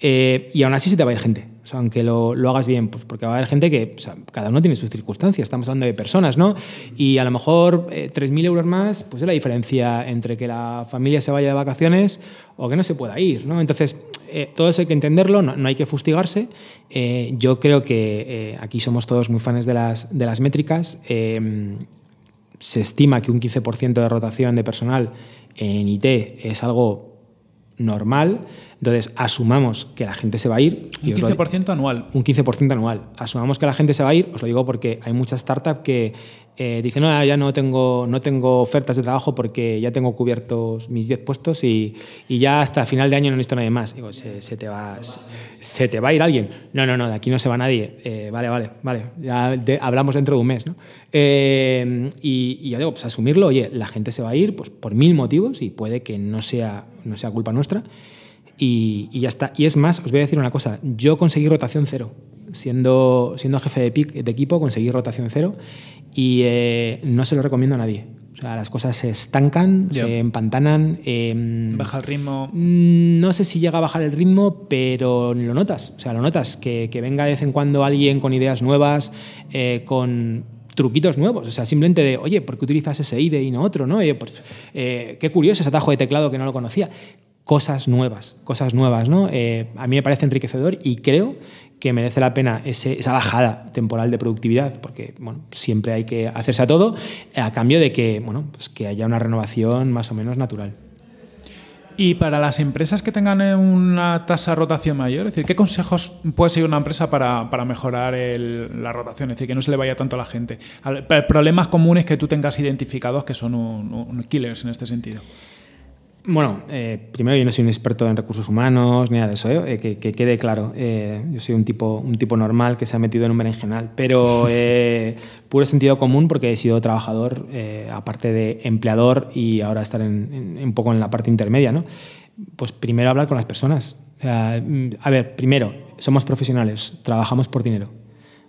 Eh, y aún así se te va a ir gente aunque lo, lo, hagas bien, pues porque va a haber gente que, cada uno tiene sus circunstancias, estamos hablando de personas, ¿no? Y a lo mejor 3.000 eh, euros más, pues es la diferencia entre que la familia se vaya de vacaciones o que no se pueda ir, ¿no? Entonces, eh, todo eso hay que entenderlo, no, hay que fustigarse. Eh, yo creo que aquí somos todos muy fans de las, de las métricas. se estima que un 15% de rotación de personal en IT es algo normal. Entonces, asumamos que la gente se va a ir. Un 15% anual. Un 15% anual. Asumamos que la gente se va a ir, os lo digo porque hay muchas startups que eh, dice, no, ya no tengo, no tengo ofertas de trabajo porque ya tengo cubiertos mis 10 puestos y, y, ya hasta final de año no necesito nadie más. Digo, se, te va, se, te va a ir alguien. No, no, no, de aquí no se va nadie. Eh, vale, vale, vale. Ya hablamos dentro de un mes. ¿no? Eh, y, y, yo digo, pues asumirlo, oye, la gente se va a ir pues, por mil motivos y puede que no sea, no sea culpa nuestra. Y, y ya está. Y es más, os voy a decir una cosa, yo conseguí rotación cero siendo, siendo jefe de, de, equipo, conseguí rotación cero y eh, no se lo recomiendo a nadie. O sea, las cosas se estancan, se empantanan. Em, Baja el ritmo. Mm, no sé si llega a bajar el ritmo, pero lo notas. O sea, lo notas. Que, venga de vez en cuando alguien con ideas nuevas, eh, con truquitos nuevos. O sea, simplemente de, oye, ¿por qué utilizas ese IDE y no otro? ¿no? Oye, pues, eh, qué curioso ese atajo de teclado que no lo conocía cosas nuevas, cosas nuevas, ¿no? a mí me parece enriquecedor y creo que merece la pena esa bajada temporal de productividad, porque bueno, siempre hay que hacerse a todo, a cambio de que, bueno, pues que haya una renovación más o menos natural. Y para las empresas que tengan eh, una tasa de rotación mayor, decir, ¿qué consejos puede seguir una empresa para, mejorar la rotación? Es decir, que no se le vaya tanto a la gente. problemas comunes que tú tengas identificados que son un, un killers en este sentido. Bueno, eh, primero yo no soy un experto en recursos humanos, ni nada de eso, ¿eh? Eh, que, quede claro. yo soy un tipo, un tipo normal que se ha metido en un berenjenal, pero puro sentido común porque he sido trabajador, aparte de empleador y ahora estar en, un poco en la parte intermedia, ¿no? Pues primero hablar con las personas. Mm, a ver, primero, somos profesionales, trabajamos por dinero.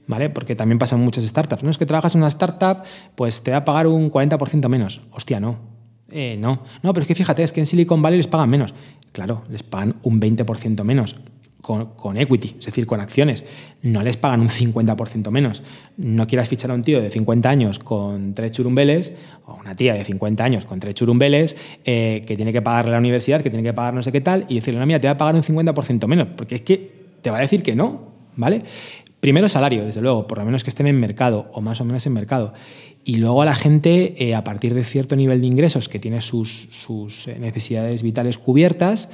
¿Vale? Porque también pasan muchas startups. No es que trabajas en una startup, pues te va a pagar un 40% menos. Hostia, no. Eh, no, no, pero es que fíjate, es que en Silicon Valley les pagan menos. Claro, les pagan un 20% menos. Con, equity, es decir, con acciones. No les pagan un 50% menos. No quieras fichar a un tío de 50 años con tres churumbeles, o una tía de 50 años con tres churumbeles, eh, que tiene que pagarle la universidad, que tiene que pagar no sé qué tal, y decirle, no, mira, te va a pagar un 50% menos, porque es que te va a decir que no, ¿vale? Primero salario, desde luego, por lo menos que estén en mercado o más o menos en mercado. Y luego a la gente, eh, a partir de cierto nivel de ingresos que tiene sus, eh, necesidades vitales cubiertas,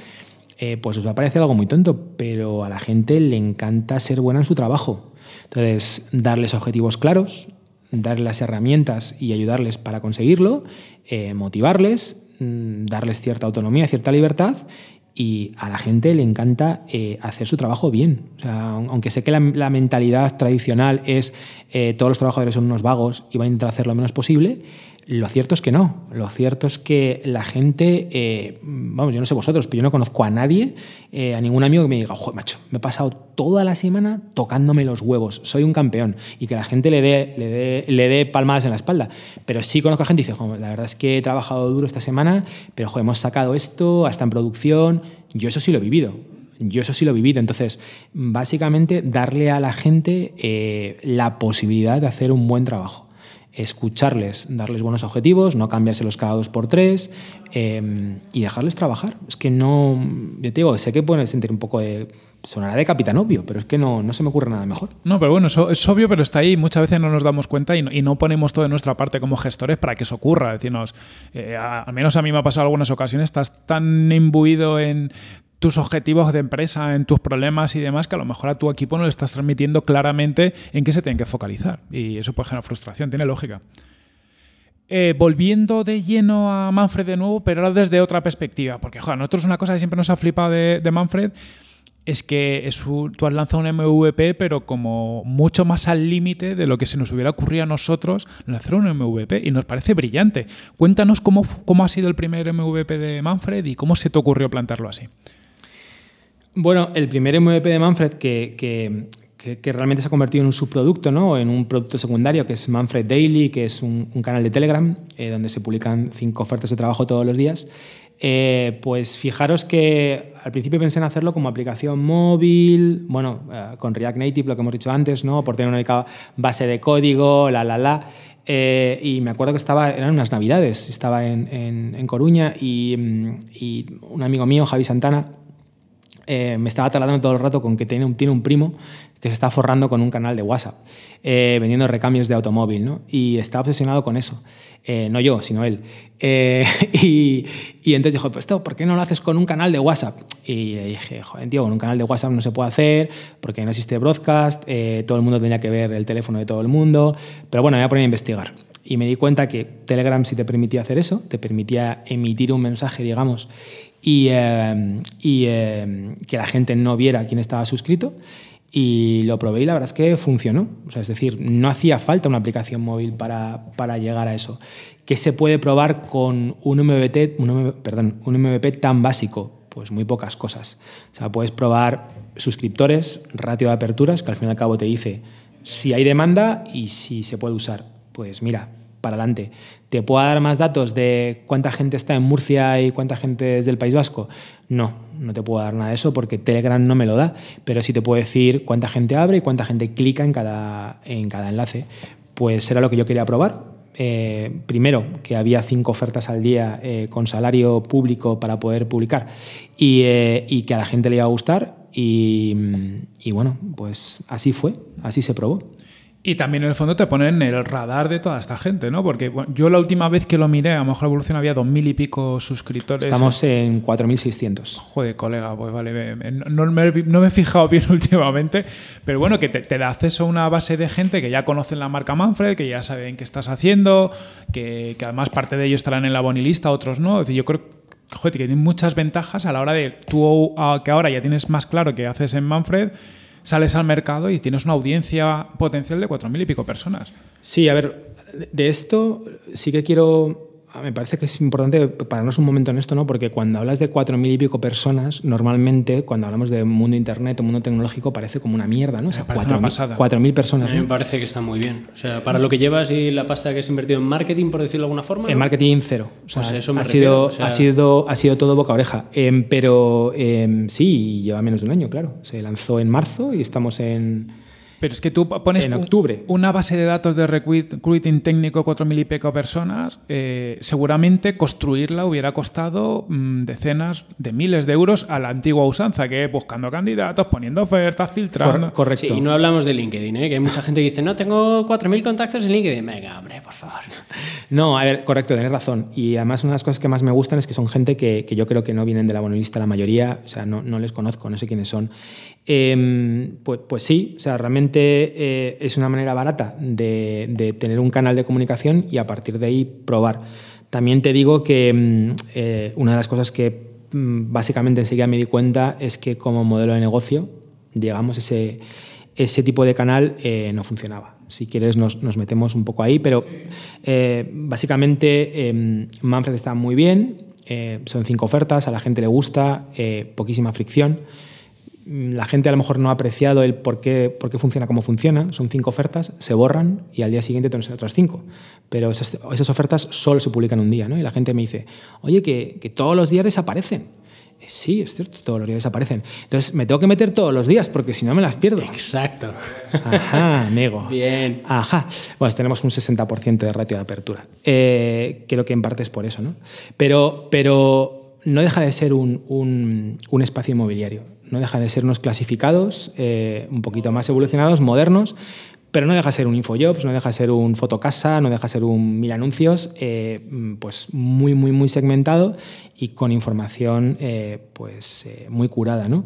eh, pues os va a parecer algo muy tonto, pero a la gente le encanta ser buena en su trabajo. Entonces, darles objetivos claros, darles las herramientas y ayudarles para conseguirlo, motivarles, mm, darles cierta autonomía, cierta libertad y a la gente le encanta eh, hacer su trabajo bien. aunque sé que la, mentalidad tradicional es eh, todos los trabajadores son unos vagos y van a intentar hacer lo menos posible, lo cierto es que no. Lo cierto es que la gente, eh, vamos, yo no sé vosotros, pero yo no conozco a nadie, eh, a ningún amigo que me diga, joder, macho, me he pasado toda la semana tocándome los huevos, soy un campeón. Y que la gente le dé, le dé, le palmadas en la espalda. Pero sí conozco a gente y dice, joder, la verdad es que he trabajado duro esta semana, pero joder, hemos sacado esto, hasta en producción. Yo eso sí lo he vivido. Yo eso sí lo he vivido. Entonces, básicamente, darle a la gente eh, la posibilidad de hacer un buen trabajo escucharles, darles buenos objetivos, no cambiárselos cada dos por tres eh, y dejarles trabajar. Es que no, yo te digo, sé que pueden sentir un poco de... Sonará de capitán obvio, pero es que no, se me ocurre nada mejor. No, pero bueno, es obvio, pero está ahí. Muchas veces no nos damos cuenta y no, ponemos todo de nuestra parte como gestores para que eso ocurra. Decirnos, eh, al menos a mí me ha pasado algunas ocasiones, estás tan imbuido en tus objetivos de empresa, en tus problemas y demás, que a lo mejor a tu equipo no le estás transmitiendo claramente en qué se tienen que focalizar. Y eso puede generar frustración, tiene lógica. Eh, volviendo de lleno a Manfred de nuevo, pero ahora desde otra perspectiva, porque joder, nosotros una cosa que siempre nos ha flipado de, Manfred es que tú has lanzado un MVP, pero como mucho más al límite de lo que se nos hubiera ocurrido a nosotros lanzar un MVP, y nos parece brillante. Cuéntanos cómo, cómo ha sido el primer MVP de Manfred y cómo se te ocurrió plantarlo así. Bueno, el primer MVP de Manfred que, realmente se ha convertido en un subproducto, ¿no? en un producto secundario, que es Manfred Daily, que es un, canal de Telegram eh, donde se publican cinco ofertas de trabajo todos los días. Eh, pues fijaros que al principio pensé en hacerlo como aplicación móvil, bueno, eh, con React Native, lo que hemos dicho antes, ¿no? por tener una base de código, la, la, la. y me acuerdo que estaba, eran unas navidades, estaba en, Coruña mm, y, un amigo mío, Javi Santana, eh, me estaba tardando todo el rato con que tiene un, tiene un primo que se está forrando con un canal de WhatsApp, eh, vendiendo recambios de automóvil, ¿no? Y está obsesionado con eso. Eh, no yo, sino él. Y, y, entonces dijo, pues esto, ¿por qué no lo haces con un canal de WhatsApp? Y le dije, joder, tío, con un canal de WhatsApp no se puede hacer porque no existe broadcast, todo el mundo tenía que ver el teléfono de todo el mundo, pero bueno, me voy a poner a investigar. Y me di cuenta que Telegram sí te permitía hacer eso, te permitía emitir un mensaje, digamos, y, em, em, que la gente no viera quién estaba suscrito. Y lo probé y la verdad es que funcionó. es decir, no hacía falta una aplicación móvil para, llegar a eso. ¿Qué se puede probar con un MVP, un tan básico? Pues muy pocas cosas. sea, puedes probar suscriptores, ratio de aperturas, que al fin y al cabo te dice si hay demanda y si se puede usar. Pues mira, para adelante. ¿Te puedo dar más datos de cuánta gente está en Murcia y cuánta gente es del País Vasco? No, no te puedo dar nada de eso porque Telegram no me lo da, pero sí te puedo decir cuánta gente abre y cuánta gente clica en cada, en cada enlace. Pues era lo que yo quería probar. Eh, primero, que había cinco ofertas al día eh, con salario público para poder publicar eh, y, que a la gente le iba a gustar. y bueno, pues así fue, así se probó. Y también en el fondo te ponen en el radar de toda esta gente, ¿no? Porque yo la última vez que lo miré, a lo mejor Evolución había dos mil y pico suscriptores. Estamos en 4600. Joder, colega, pues vale, no, me, he fijado bien últimamente, pero bueno, que te, da acceso a una base de gente que ya conocen la marca Manfred, que ya saben qué estás haciendo, que, además parte de ellos estarán en la bonilista, otros no. Es decir, yo creo que tiene muchas ventajas a la hora de tú, que ahora ya tienes más claro qué haces en Manfred sales al mercado y tienes una audiencia potencial de cuatro mil y pico personas. Sí, a ver, de esto sí que quiero Ah, me parece que es importante pararnos un momento en esto, ¿no? Porque cuando hablas de cuatro mil y pico personas, normalmente cuando hablamos de mundo internet o mundo tecnológico parece como una mierda, ¿no? O sea, cuatro mil personas. A mí me parece que está muy bien. O sea, para lo que llevas y la pasta que has invertido en marketing, por decirlo de alguna forma. En marketing cero. O sea, pues eso ha, sido, ha sido, ha sido todo boca a oreja. Em, pero em, sí, lleva menos de un año, claro. Se lanzó en marzo y estamos en pero es que tú pones en octubre. una base de datos de recruiting técnico 4.000 y pico personas, eh, seguramente construirla hubiera costado mm, decenas de miles de euros a la antigua usanza, que es buscando candidatos, poniendo ofertas, filtrando. correcto. y no hablamos de LinkedIn, ¿eh? que hay mucha gente que dice, no, tengo 4.000 contactos en LinkedIn. Venga, hombre, por favor. No, a ver, correcto, tenés razón. Y además una de las cosas que más me gustan es que son gente que, yo creo que no vienen de la bonolista la mayoría, o sea, no, no les conozco, no sé quiénes son. Em, pues, pues, sí, o sea, realmente eh, es una manera barata de, tener un canal de comunicación y a partir de ahí probar. También te digo que mm, eh, una de las cosas que mm, básicamente enseguida me di cuenta es que como modelo de negocio, llegamos ese, ese tipo de canal eh, no funcionaba. Si quieres nos, nos, metemos un poco ahí, pero básicamente em, Manfred está muy bien, son cinco ofertas, a la gente le gusta, poquísima fricción. Mm, la gente a lo mejor no ha apreciado el por qué, por funciona como funciona. Son cinco ofertas, se borran y al día siguiente tenemos otras cinco. Pero esas, ofertas solo se publican un día, ¿no? Y la gente me dice, oye, que, todos los días desaparecen. Eh, sí, es cierto, todos los días desaparecen. Entonces me tengo que meter todos los días porque si no me las pierdo. Exacto. Ajá, amigo. Bien. Ajá. Bueno, pues tenemos un 60% de ratio de apertura. Eh, creo que en parte es por eso, ¿no? Pero, pero no deja de ser un espacio inmobiliario no deja de ser unos clasificados eh, un poquito más evolucionados, modernos, pero no deja de ser un InfoJobs, no deja de ser un Fotocasa, no deja de ser un Mil Anuncios, eh, pues muy, muy, muy segmentado y con información eh, pues muy curada. ¿no?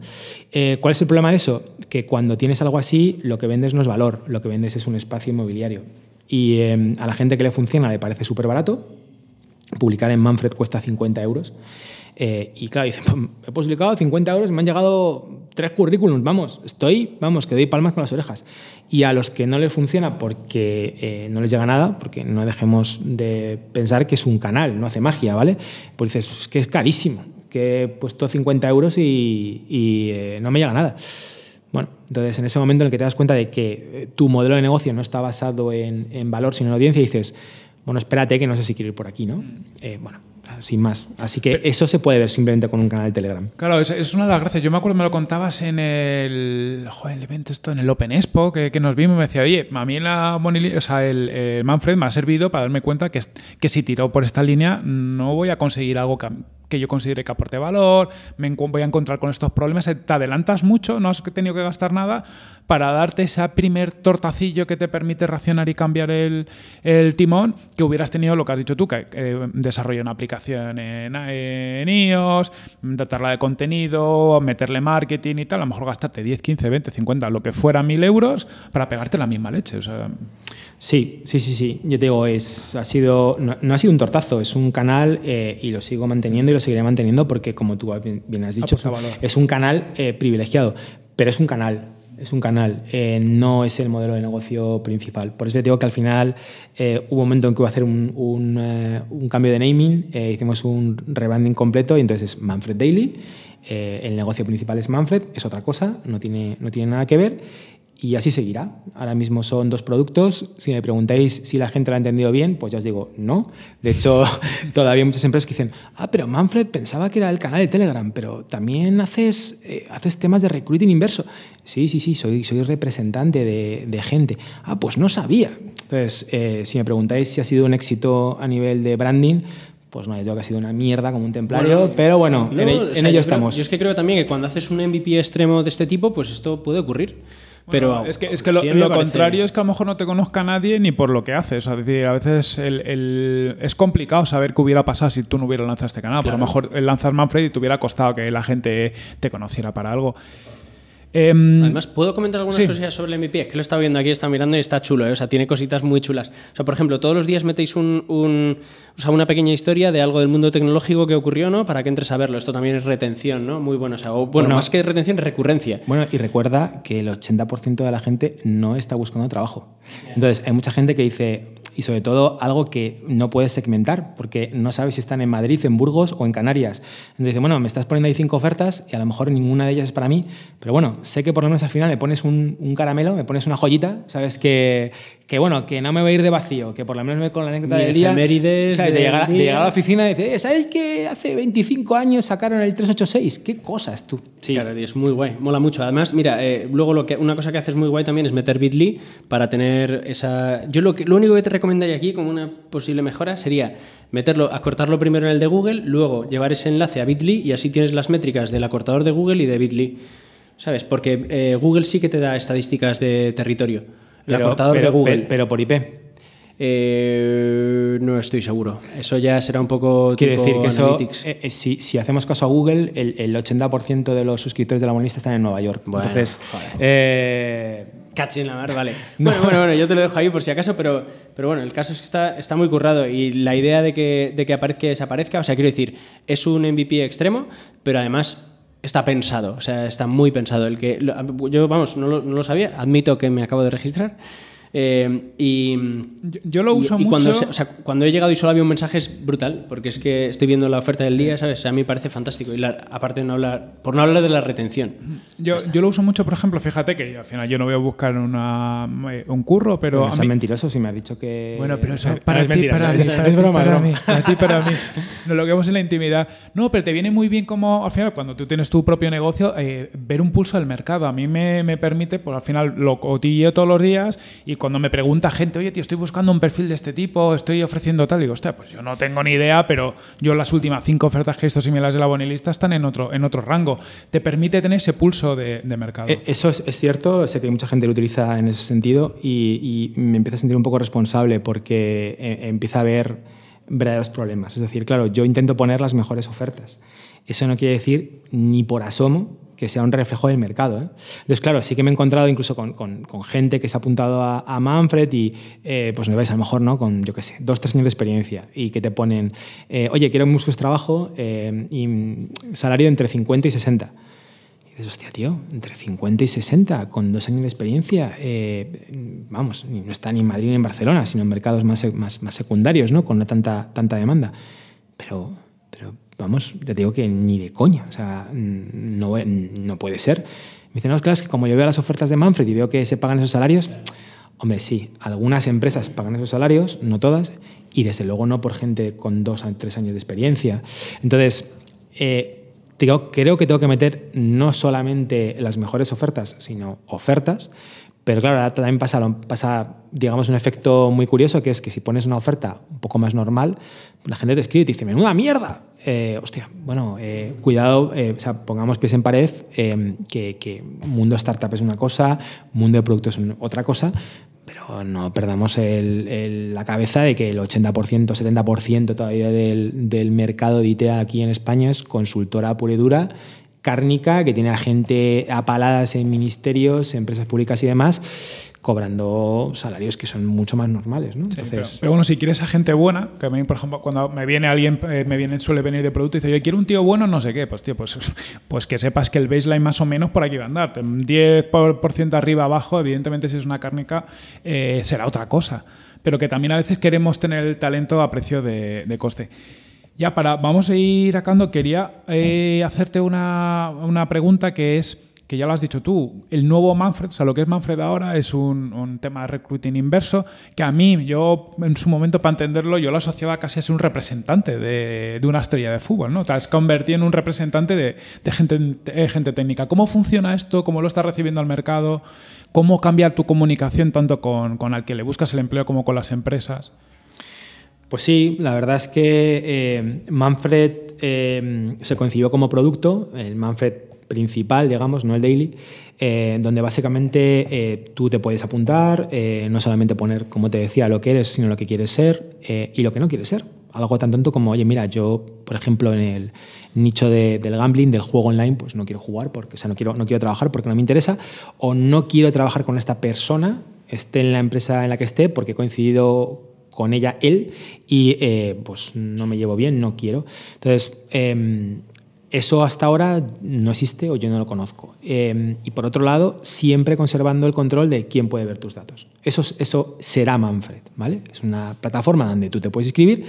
¿Cuál es el problema de eso? Que cuando tienes algo así, lo que vendes no es valor, lo que vendes es un espacio inmobiliario. Y a la gente que le funciona le parece súper barato, publicar en Manfred cuesta 50 euros. Eh, y claro, dice, pues, he publicado 50 euros y me han llegado tres currículums, vamos, estoy, vamos, que doy palmas con las orejas. Y a los que no les funciona porque eh, no les llega nada, porque no dejemos de pensar que es un canal, no hace magia, ¿vale? Pues dices, es que es carísimo, que he puesto 50 euros y, eh, no me llega nada. Bueno, entonces en ese momento en el que te das cuenta de que tu modelo de negocio no está basado en, valor, sino en audiencia, dices, bueno, espérate que no sé si quiero ir por aquí, ¿no? Mm. bueno, sin más. Así que eso se puede ver simplemente con un canal de Telegram. Claro, es, una de las gracias. Yo me acuerdo, me lo contabas en el, joder, evento esto, en el Open Expo, que, nos vimos, me decía, oye, a mí la sea, el, Manfred me ha servido para darme cuenta que, que si tiro por esta línea no voy a conseguir algo que que yo consideré que aporte valor, me voy a encontrar con estos problemas, eh, te adelantas mucho, no has tenido que gastar nada para darte ese primer tortacillo que te permite racionar y cambiar el, timón que hubieras tenido lo que has dicho tú, que eh, desarrollar una aplicación en, iOS, tratarla de contenido, meterle marketing y tal, a lo mejor gastarte 10, 15, 20, 50, lo que fuera, mil euros para pegarte la misma leche. Sí, sí, sí, sí, yo te digo, es, ha sido, no, ha sido un tortazo, es un canal eh, y lo sigo manteniendo seguiré manteniendo porque, como tú bien has dicho, es un canal eh, privilegiado, pero es un canal. Es un canal, eh, no es el modelo de negocio principal. Por eso te digo que al final eh, hubo un momento en que iba a hacer un, un, cambio de naming, hicimos un rebranding completo y entonces Manfred Daily. el negocio principal es Manfred, es otra cosa, no tiene, no tiene nada que ver y así seguirá. Ahora mismo son dos productos. Si me preguntáis si la gente lo ha entendido bien, pues ya os digo, no. De hecho, todavía hay muchas empresas que dicen, ah, pero Manfred pensaba que era el canal de Telegram, pero también haces, eh, haces temas de recruiting inverso. Sí, sí, sí, soy, soy representante de, gente. Ah, pues no sabía. Entonces, eh, si me preguntáis si ha sido un éxito a nivel de branding, pues no, yo creo que ha sido una mierda como un templario, pero bueno, en, ello estamos. yo es que creo también que cuando haces un MVP extremo de este tipo, pues esto puede ocurrir. Pero es que, es que lo, contrario es que a lo mejor no te conozca nadie ni por lo que haces. Es decir, a veces el, es complicado saber qué hubiera pasado si tú no hubieras lanzado este canal. Claro. Pues a lo mejor el lanzar Manfred y te hubiera costado que la gente te conociera para algo. Em, Además, ¿puedo comentar algunas cosas sobre el pie Es que lo está viendo aquí, está mirando y está chulo, ¿eh? o sea, tiene cositas muy chulas. O sea, por ejemplo, todos los días metéis un, una pequeña historia de algo del mundo tecnológico que ocurrió, ¿no? Para que entres a verlo. Esto también es retención, ¿no? Muy bueno. O sea, bueno, bueno, más que retención, recurrencia. Bueno, y recuerda que el 80% de la gente no está buscando trabajo. Entonces, hay mucha gente que dice, y sobre todo algo que no puedes segmentar porque no sabes si están en Madrid, en Burgos o en Canarias. Entonces, bueno, me estás poniendo ahí cinco ofertas y a lo mejor ninguna de ellas es para mí, pero bueno, sé que por lo menos al final me pones un, caramelo, me pones una joyita, ¿sabes? Que, que bueno, que no me voy a ir de vacío, que por lo menos me con la anécdota del día. ¿sabes? De, de, llegar, de, llegar, a la oficina y decir, eh, ¿sabes que hace 25 años sacaron el 386? ¿Qué cosas tú? Sí, claro, es muy guay, mola mucho. Además, mira, eh, luego lo que, una cosa que haces muy guay también es meter Bitly para tener esa. Yo lo, lo único que te recomiendo recomendaría aquí como una posible mejora sería meterlo, acortarlo primero en el de Google, luego llevar ese enlace a Bitly y así tienes las métricas del acortador de Google y de Bitly. ¿Sabes? Porque eh, Google sí que te da estadísticas de territorio. El acortador de Google. Pero, por IP. Eh, no estoy seguro. Eso ya será un poco. Quiero decir que eso, eh, si, hacemos caso a Google, el, 80% de los suscriptores de la monista están en Nueva York. Entonces. Cachi en la mar, vale. Bueno, bueno, bueno, yo te lo dejo ahí por si acaso, pero, pero bueno, el caso es que está, está muy currado y la idea de que, aparezca desaparezca, o sea, quiero decir, es un MVP extremo, pero además está pensado, o sea, está muy pensado. El que, yo, vamos, no lo, no lo sabía, admito que me acabo de registrar, eh, y yo, lo uso mucho. cuando, he llegado y solo había un mensaje es brutal, porque es que estoy viendo la oferta del día, ¿sabes? a mí me parece fantástico. Y aparte, de no hablar, por no hablar de la retención. Yo, yo, lo uso mucho, por ejemplo, fíjate que al final yo no voy a buscar una, eh, un curro, pero. es mentiroso si me ha dicho que. Bueno, pero eso eh, es para, broma, para mí. Para para mí. No, lo que vemos en la intimidad. No, pero te viene muy bien como, al final, cuando tú tienes tu propio negocio, ver un pulso del mercado. A mí me, permite, por pues, al final lo cotillo todos los días y cuando me pregunta gente, oye, tío, estoy buscando un perfil de este tipo, estoy ofreciendo tal, digo, hostia, pues yo no tengo ni idea, pero yo las últimas cinco ofertas que he visto similares de la Bonilista están en otro, en otro rango. Te permite tener ese pulso de, mercado. E, eso es, cierto, sé que mucha gente lo utiliza en ese sentido y, me empiezo a sentir un poco responsable porque eh, empieza a ver verdaderos problemas. Es decir, claro, yo intento poner las mejores ofertas. Eso no quiere decir ni por asomo que sea un reflejo del mercado. ¿eh? Entonces, claro, sí que me he encontrado incluso con, gente que se ha apuntado a, Manfred y eh, pues me vais a lo mejor ¿no? con, yo qué sé, dos, tres años de experiencia y que te ponen, eh, oye, quiero que busques trabajo y mm, salario entre 50 y 60. Y dices, hostia, tío, entre 50 y 60, con dos años de experiencia, vamos, no está ni en Madrid ni en Barcelona, sino en mercados más, secundarios, ¿no? Con no tanta, tanta demanda. Pero vamos, te digo que ni de coña, o sea, mm, eh, no, puede ser. Me dicen, no, claro, es que como yo veo las ofertas de Manfred y veo que se pagan esos salarios, hombre, sí, algunas empresas pagan esos salarios, no todas, y desde luego no por gente con dos a tres años de experiencia. Entonces, eh, digo, creo que tengo que meter no solamente las mejores ofertas, sino ofertas pero claro, ahora también pasa, pasa, digamos, un efecto muy curioso, que es que si pones una oferta un poco más normal, la gente te escribe y te dice, menuda mierda. Eh, hostia, bueno, eh, cuidado, eh, pongamos pies en pared, em, que, mundo startup es una cosa, mundo de productos es otra cosa, pero no perdamos la cabeza de que el 80%, 70% todavía del, del mercado de IT aquí en España es consultora pura y dura cárnica que tiene a gente apaladas en ministerios, empresas públicas y demás, cobrando salarios que son mucho más normales. ¿no? pero, bueno, si quieres a gente buena, que a mí, por ejemplo, cuando me viene alguien, eh, me viene, suele venir de producto y dice, yo quiero un tío bueno, no sé qué, pues tío, pues, pues que sepas que el baseline más o menos por aquí va a andar. 10% arriba, abajo, evidentemente si es una cárnica, eh, será otra cosa. Pero que también a veces queremos tener el talento a precio de coste. Ya, para, vamos a ir acá, Quería eh, hacerte una, pregunta que es, que ya lo has dicho tú, el nuevo Manfred, o sea, lo que es Manfred ahora es un, tema de recruiting inverso, que a mí, yo en su momento, para entenderlo, yo lo asociaba casi a ser un representante de, una estrella de fútbol, ¿no? Te has convertido en un representante de, gente, eh, gente técnica. ¿Cómo funciona esto? ¿Cómo lo estás recibiendo al mercado? ¿Cómo cambia tu comunicación tanto con, con al que le buscas el empleo como con las empresas? Pues sí, la verdad es que eh, Manfred eh, se coincidió como producto, el Manfred principal, digamos, no el daily, eh, donde básicamente tú te puedes apuntar, no solamente poner, como te decía, lo que eres, sino lo que quieres ser y lo que no quieres ser. Algo tan tonto como, oye, mira, yo, por ejemplo, en el nicho del gambling, del juego online, pues no quiero jugar, porque, o sea, no quiero, no quiero trabajar porque no me interesa, o no quiero trabajar con esta persona esté en la empresa en la que esté, porque he coincidido con ella él y eh, pues no me llevo bien, no quiero. Entonces, em, eso hasta ahora no existe o yo no lo conozco. Em, y por otro lado, siempre conservando el control de quién puede ver tus datos. Eso, eso será Manfred, ¿vale? Es una plataforma donde tú te puedes inscribir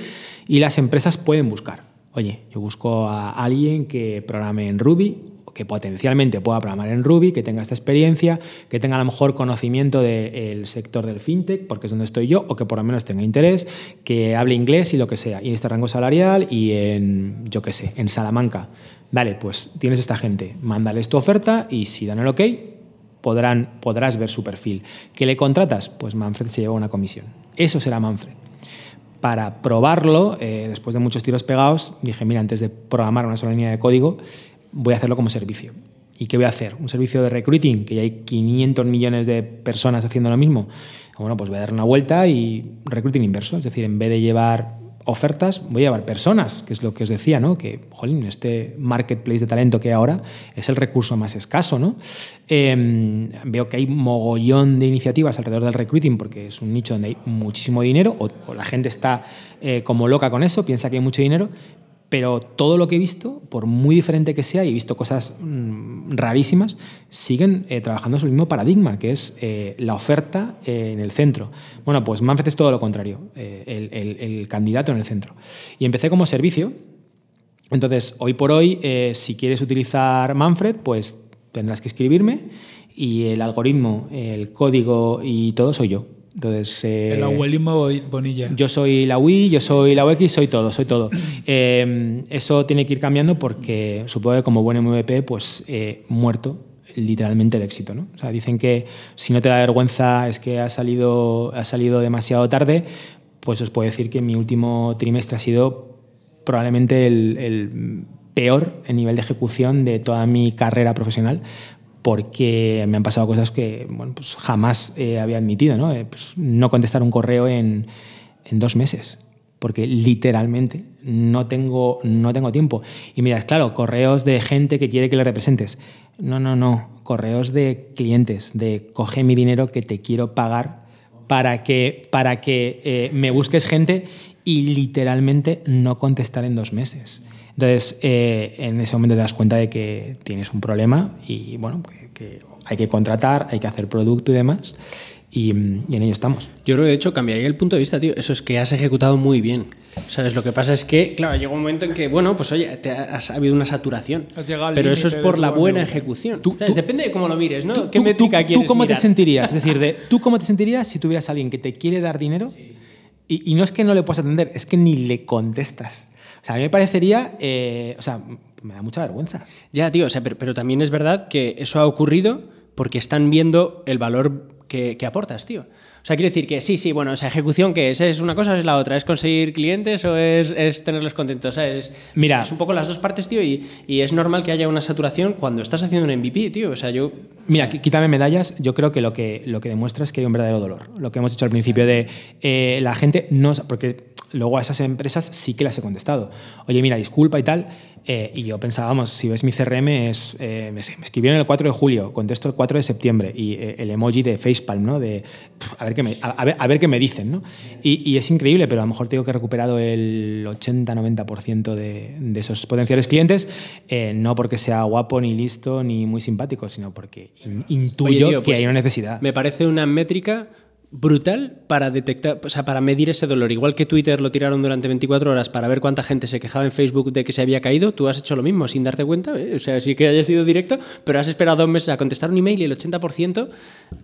y las empresas pueden buscar. Oye, yo busco a alguien que programe en Ruby que potencialmente pueda programar en Ruby, que tenga esta experiencia, que tenga a lo mejor conocimiento del sector del fintech, porque es donde estoy yo, o que por lo menos tenga interés, que hable inglés y lo que sea, y en este rango salarial y en, yo qué sé, en Salamanca. Vale, pues tienes esta gente, mándales tu oferta y si dan el ok, podrán, podrás ver su perfil. ¿Qué le contratas? Pues Manfred se lleva una comisión. Eso será Manfred para probarlo, eh, después de muchos tiros pegados, dije, mira, antes de programar una sola línea de código, voy a hacerlo como servicio. ¿Y qué voy a hacer? ¿Un servicio de recruiting? Que ya hay 500 millones de personas haciendo lo mismo. Bueno, pues voy a dar una vuelta y recruiting inverso. Es decir, en vez de llevar ofertas, voy a llevar personas, que es lo que os decía, ¿no? Que, jolín, este marketplace de talento que hay ahora es el recurso más escaso, ¿no? Em, veo que hay mogollón de iniciativas alrededor del recruiting porque es un nicho donde hay muchísimo dinero o, la gente está eh, como loca con eso, piensa que hay mucho dinero, pero todo lo que he visto, por muy diferente que sea, y he visto cosas mm, rarísimas, siguen eh, trabajando en el mismo paradigma, que es eh, la oferta eh, en el centro. Bueno, pues Manfred es todo lo contrario, el, candidato en el centro. Y empecé como servicio. Entonces, hoy por hoy, si quieres utilizar Manfred, pues tendrás que escribirme y el algoritmo, el código y todo soy yo. Entonces, el eh, abuelismo Bonilla. Yo soy la Wii, yo soy la UX, soy todo, soy todo. Em, eso tiene que ir cambiando porque supongo que como buen MVP, pues eh, muerto literalmente el éxito. ¿no? O sea, dicen que si no te da vergüenza es que ha salido, ha salido demasiado tarde, pues os puedo decir que mi último trimestre ha sido probablemente el, el peor en nivel de ejecución de toda mi carrera profesional porque me han pasado cosas que pues jamás había admitido, eh, pues ¿no? contestar un correo en, dos meses, porque literalmente no tengo, tiempo. Y miras, claro, correos de gente que quiere que le representes. No, no, no, correos de clientes, de coge mi dinero que te quiero pagar para que, para que eh, me busques gente y literalmente no contestar en dos meses. Entonces, eh, en ese momento te das cuenta de que tienes un problema y bueno, que, hay que contratar, hay que hacer producto y demás. Y, mm, en ello estamos. Yo creo de hecho cambiaría el punto de vista, tío. Eso es que has ejecutado muy bien. ¿Sabes? Lo que pasa es que, claro, llega un momento en que, bueno, pues oye, te has, ha habido una saturación. Has pero eso es por la buena ejecución. Depende de cómo lo mires, ¿no? Tú, ¿Qué quieres cómo te sentirías? Es decir, de, ¿tú cómo te sentirías si tuvieras a alguien que te quiere dar dinero? Y, y, no es que no le puedas atender, es que ni le contestas. O sea, a mí me parecería, eh, o sea, me da mucha vergüenza. Ya, tío, o sea, pero, también es verdad que eso ha ocurrido porque están viendo el valor que aportas, tío. O sea, quiero decir que sí, sí, bueno, esa ejecución que es, es una cosa o es la otra, es conseguir clientes o es, es tenerlos contentos. O sea, es, un poco las dos partes, tío, y, y, es normal que haya una saturación cuando estás haciendo un MVP, tío. O sea, yo. Mira, quítame medallas, yo creo que lo que, lo que demuestra es que hay un verdadero dolor. Lo que hemos dicho al principio de eh, la gente no. Porque luego a esas empresas sí que las he contestado. Oye, mira, disculpa y tal, eh, y yo pensaba, vamos, si ves mi CRM, es, eh, me escribieron el 4 de julio, contesto el 4 de septiembre y eh, el emoji de Facepalm, ¿no? De a ver qué me, a, ver, a ver qué me dicen, ¿no? Y, es increíble, pero a lo mejor tengo que he recuperado el 80-90% de, de esos potenciales clientes, no porque sea guapo, ni listo, ni muy simpático, sino porque intuyo que hay pues, una necesidad. Me parece una métrica brutal para detectar, o sea, para medir ese dolor. Igual que Twitter lo tiraron durante 24 horas para ver cuánta gente se quejaba en Facebook de que se había caído, tú has hecho lo mismo sin darte cuenta, ¿eh? o sea, sí que hayas sido directo, pero has esperado dos meses a contestar un email y el 80%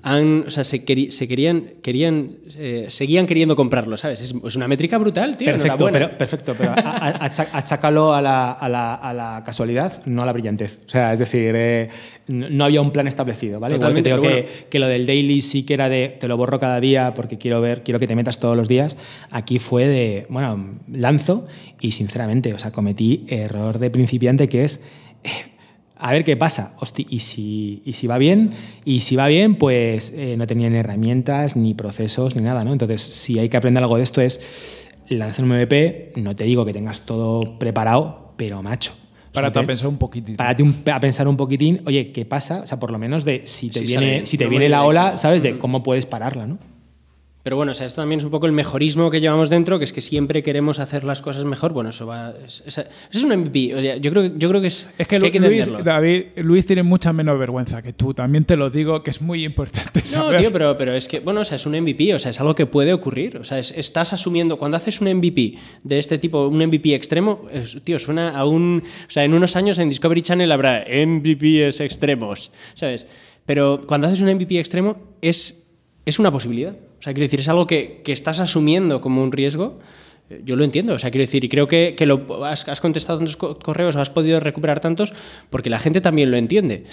han, o sea, se, se querían, querían eh, seguían queriendo comprarlo, ¿sabes? Es, una métrica brutal, tío. Perfecto, pero, perfecto, achácalo a la, casualidad, no a la brillantez. O sea, es decir, eh, no había un plan establecido, ¿vale? Totalmente, que, lo del daily sí que era de te lo borro cada día porque quiero ver, quiero que te metas todos los días, aquí fue de, bueno, lanzo y sinceramente, o sea, cometí error de principiante que es... Eh, a ver qué pasa. ¿y, si, ¿y, si, va bien, y si va bien, pues eh, no tenían herramientas, ni procesos, ni nada, ¿no? Entonces, si hay que aprender algo de esto es lanzar un MVP, no te digo que tengas todo preparado, pero macho, para pensar un poquitín. a pensar un poquitín, oye, ¿qué pasa? O sea, por lo menos de si te viene, si te viene la ola, ¿sabes? De mm. cómo puedes pararla, ¿no? Pero bueno, o sea, esto también es un poco el mejorismo que llevamos dentro, que es que siempre queremos hacer las cosas mejor. Bueno, eso va. Es, es, un MVP. yo, creo, yo creo que es. Es que, Luis, David, Luis tiene mucha menos vergüenza que tú. También te lo digo, que es muy importante saber. No, tío, pero, pero es que, bueno, o sea, es un MVP, o sea, es algo que puede ocurrir. O sea, estás asumiendo. Cuando haces un MVP de este tipo, un MVP extremo, tío, suena a un. O sea, en unos años en Discovery Channel habrá MVPs extremos, ¿sabes? Pero cuando haces un MVP extremo, es es una posibilidad. O sea, quiero decir, es algo que, estás asumiendo como un riesgo. Eh, yo lo entiendo, o sea, quiero decir, y creo que, que lo has, has contestado tantos correos o has podido recuperar tantos porque la gente también lo entiende.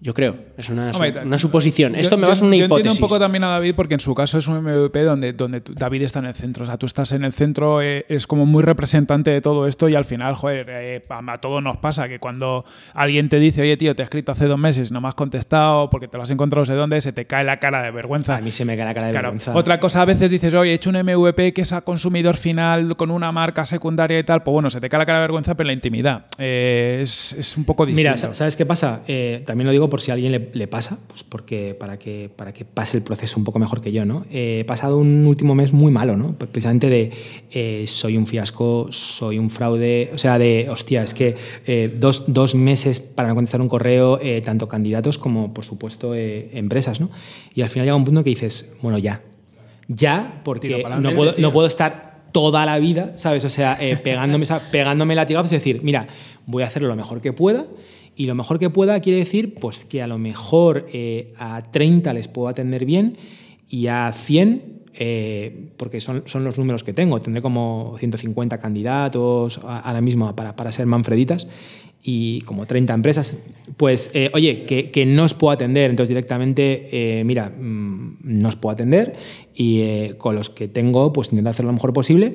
Yo creo, es una, suposición. Esto me va a una hipótesis. Yo un poco también a David porque en su caso es un MVP donde, donde David está en el centro. O sea, tú estás en el centro, eh, es como muy representante de todo esto y al final, joder, eh, a, todos nos pasa que cuando alguien te dice, oye tío, te he escrito hace dos meses no me has contestado porque te lo has encontrado no sé dónde, se te cae la cara de vergüenza. A mí se me cae la cara de vergüenza. Otra cosa, a veces dices, oye, he hecho un MVP que es a consumidor final con una marca secundaria y tal. Pues bueno, se te cae la cara de vergüenza, pero la intimidad eh, es, un poco distinta. Mira, ¿sabes qué pasa? también lo digo por si a alguien le, pasa, pues porque para que, para que pase el proceso un poco mejor que yo, ¿no? Eh, he pasado un último mes muy malo, ¿no? Precisamente de eh, soy un fiasco, soy un fraude, o sea, de, hostia, es que eh, dos, meses para no contestar un correo, tanto candidatos como, por supuesto, empresas, ¿no? Y al final llega un punto que dices, bueno, ya, ya, porque no puedo, no puedo estar toda la vida, ¿sabes? O sea, pegándome, pegándome latigazos y decir, mira, voy a hacerlo lo mejor que pueda y lo mejor que pueda quiere decir pues, que a lo mejor eh, a 30 les puedo atender bien y a 100, eh, porque son, son, los números que tengo, tendré como 150 candidatos ahora mismo para, ser Manfreditas y como 30 empresas, pues eh, oye, que, no os puedo atender, entonces directamente, mira, mm, no os puedo atender y con los que tengo, pues intento hacer lo mejor posible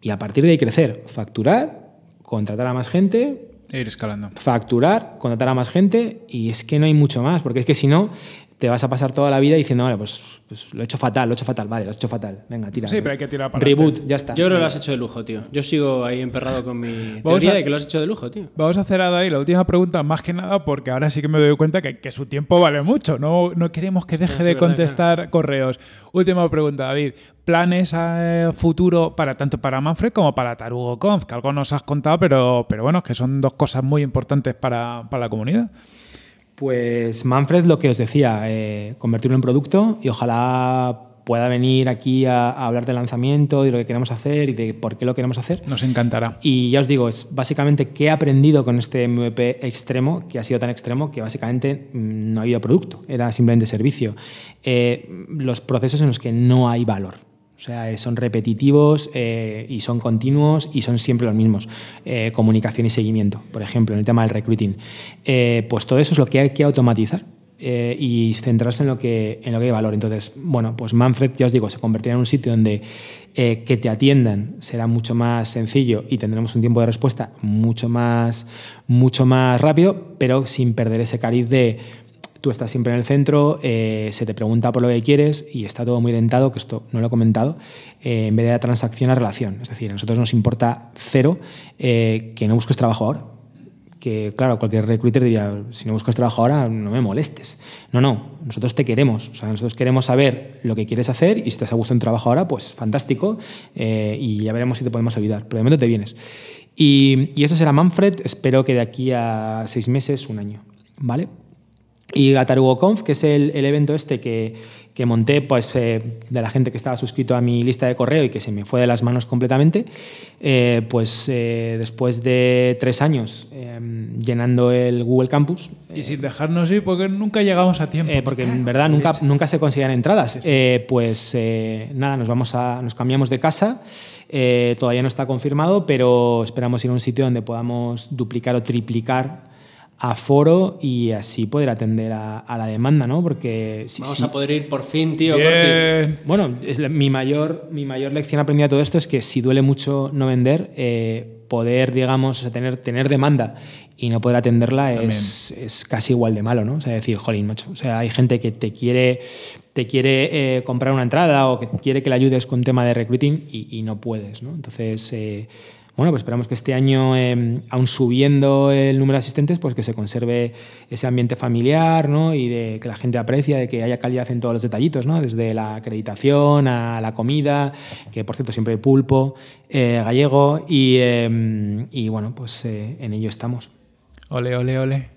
y a partir de ahí crecer, facturar, contratar a más gente, ir escalando. Facturar, contratar a más gente y es que no hay mucho más, porque es que si no, te vas a pasar toda la vida diciendo, vale, pues, pues, lo he hecho fatal, lo he hecho fatal, vale, lo has hecho fatal. Venga, tira. Sí, pero hay que tirar para Reboot, ya está. Yo creo que lo has hecho de lujo, tío. Yo sigo ahí emperrado con mi teoría de que lo has hecho de lujo, tío. Vamos a hacer ahí la última pregunta, más que nada, porque ahora sí que me doy cuenta que, su tiempo vale mucho. No, no queremos que deje de contestar correos. Última pregunta, David. ¿Planes a eh, futuro para tanto para Manfred como para Tarugo Conf? Que algo nos has contado, pero, pero bueno, que son dos cosas muy importantes para, para la comunidad. Pues Manfred, lo que os decía, eh, convertirlo en producto y ojalá pueda venir aquí a, hablar del lanzamiento, de lo que queremos hacer y de por qué lo queremos hacer. Nos encantará. Y ya os digo, es básicamente qué he aprendido con este MVP extremo, que ha sido tan extremo que básicamente mm, no había producto, era simplemente servicio. Eh, los procesos en los que no hay valor. O sea, eh, son repetitivos eh, y son continuos y son siempre los mismos. Eh, comunicación y seguimiento, por ejemplo, en el tema del recruiting. pues todo eso es lo que hay que automatizar. y centrarse en lo, que, en lo que hay valor. Entonces, bueno, pues Manfred, ya os digo, se convertirá en un sitio donde que te atiendan será mucho más sencillo y tendremos un tiempo de respuesta mucho más, mucho más rápido, pero sin perder ese cariz de, Tú estás siempre en el centro, eh, se te pregunta por lo que quieres y está todo muy dentado, que esto no lo he comentado, eh, en vez de la transacción a relación. Es decir, a nosotros nos importa cero eh, que no busques trabajo ahora. Que, claro, cualquier recruiter diría, si no buscas trabajo ahora, no me molestes. No, no, nosotros te queremos. O sea, nosotros queremos saber lo que quieres hacer y si estás a gusto en trabajo ahora, pues fantástico y ya veremos si te podemos ayudar. Probablemente te vienes. Y, y eso será Manfred, espero que de aquí a seis meses, un año. ¿Vale? Y GatarugoConf, que es el, evento este que, monté pues, eh, de la gente que estaba suscrito a mi lista de correo y que se me fue de las manos completamente, eh, pues eh, después de tres años em, llenando el Google Campus. Y sin dejarnos ir, porque nunca llegamos a tiempo. porque en verdad nunca, nunca se consiguen entradas. pues nada, nos, vamos a, nos cambiamos de casa. todavía no está confirmado, pero esperamos ir a un sitio donde podamos duplicar o triplicar a foro y así poder atender a, la demanda, ¿no? Porque si, vamos a poder ir por fin, tío. Bueno, es mi mayor mi mayor lección aprendida de todo esto es que si duele mucho no vender, eh, poder, digamos, tener demanda y no poder atenderla es, casi igual de malo, ¿no? O sea, decir, jolín, macho, o sea, hay gente que te quiere te quiere eh, comprar una entrada o que quiere que le ayudes con tema de recruiting y, no puedes, ¿no? Entonces, eh, bueno, pues esperamos que este año, em, aún subiendo el número de asistentes, pues que se conserve ese ambiente familiar, ¿no? Y de que la gente aprecia, de que haya calidad en todos los detallitos, ¿no? Desde la acreditación a la comida, que por cierto siempre hay pulpo eh, gallego, y, em, y, bueno, pues eh, en ello estamos. Ole, ole, ole.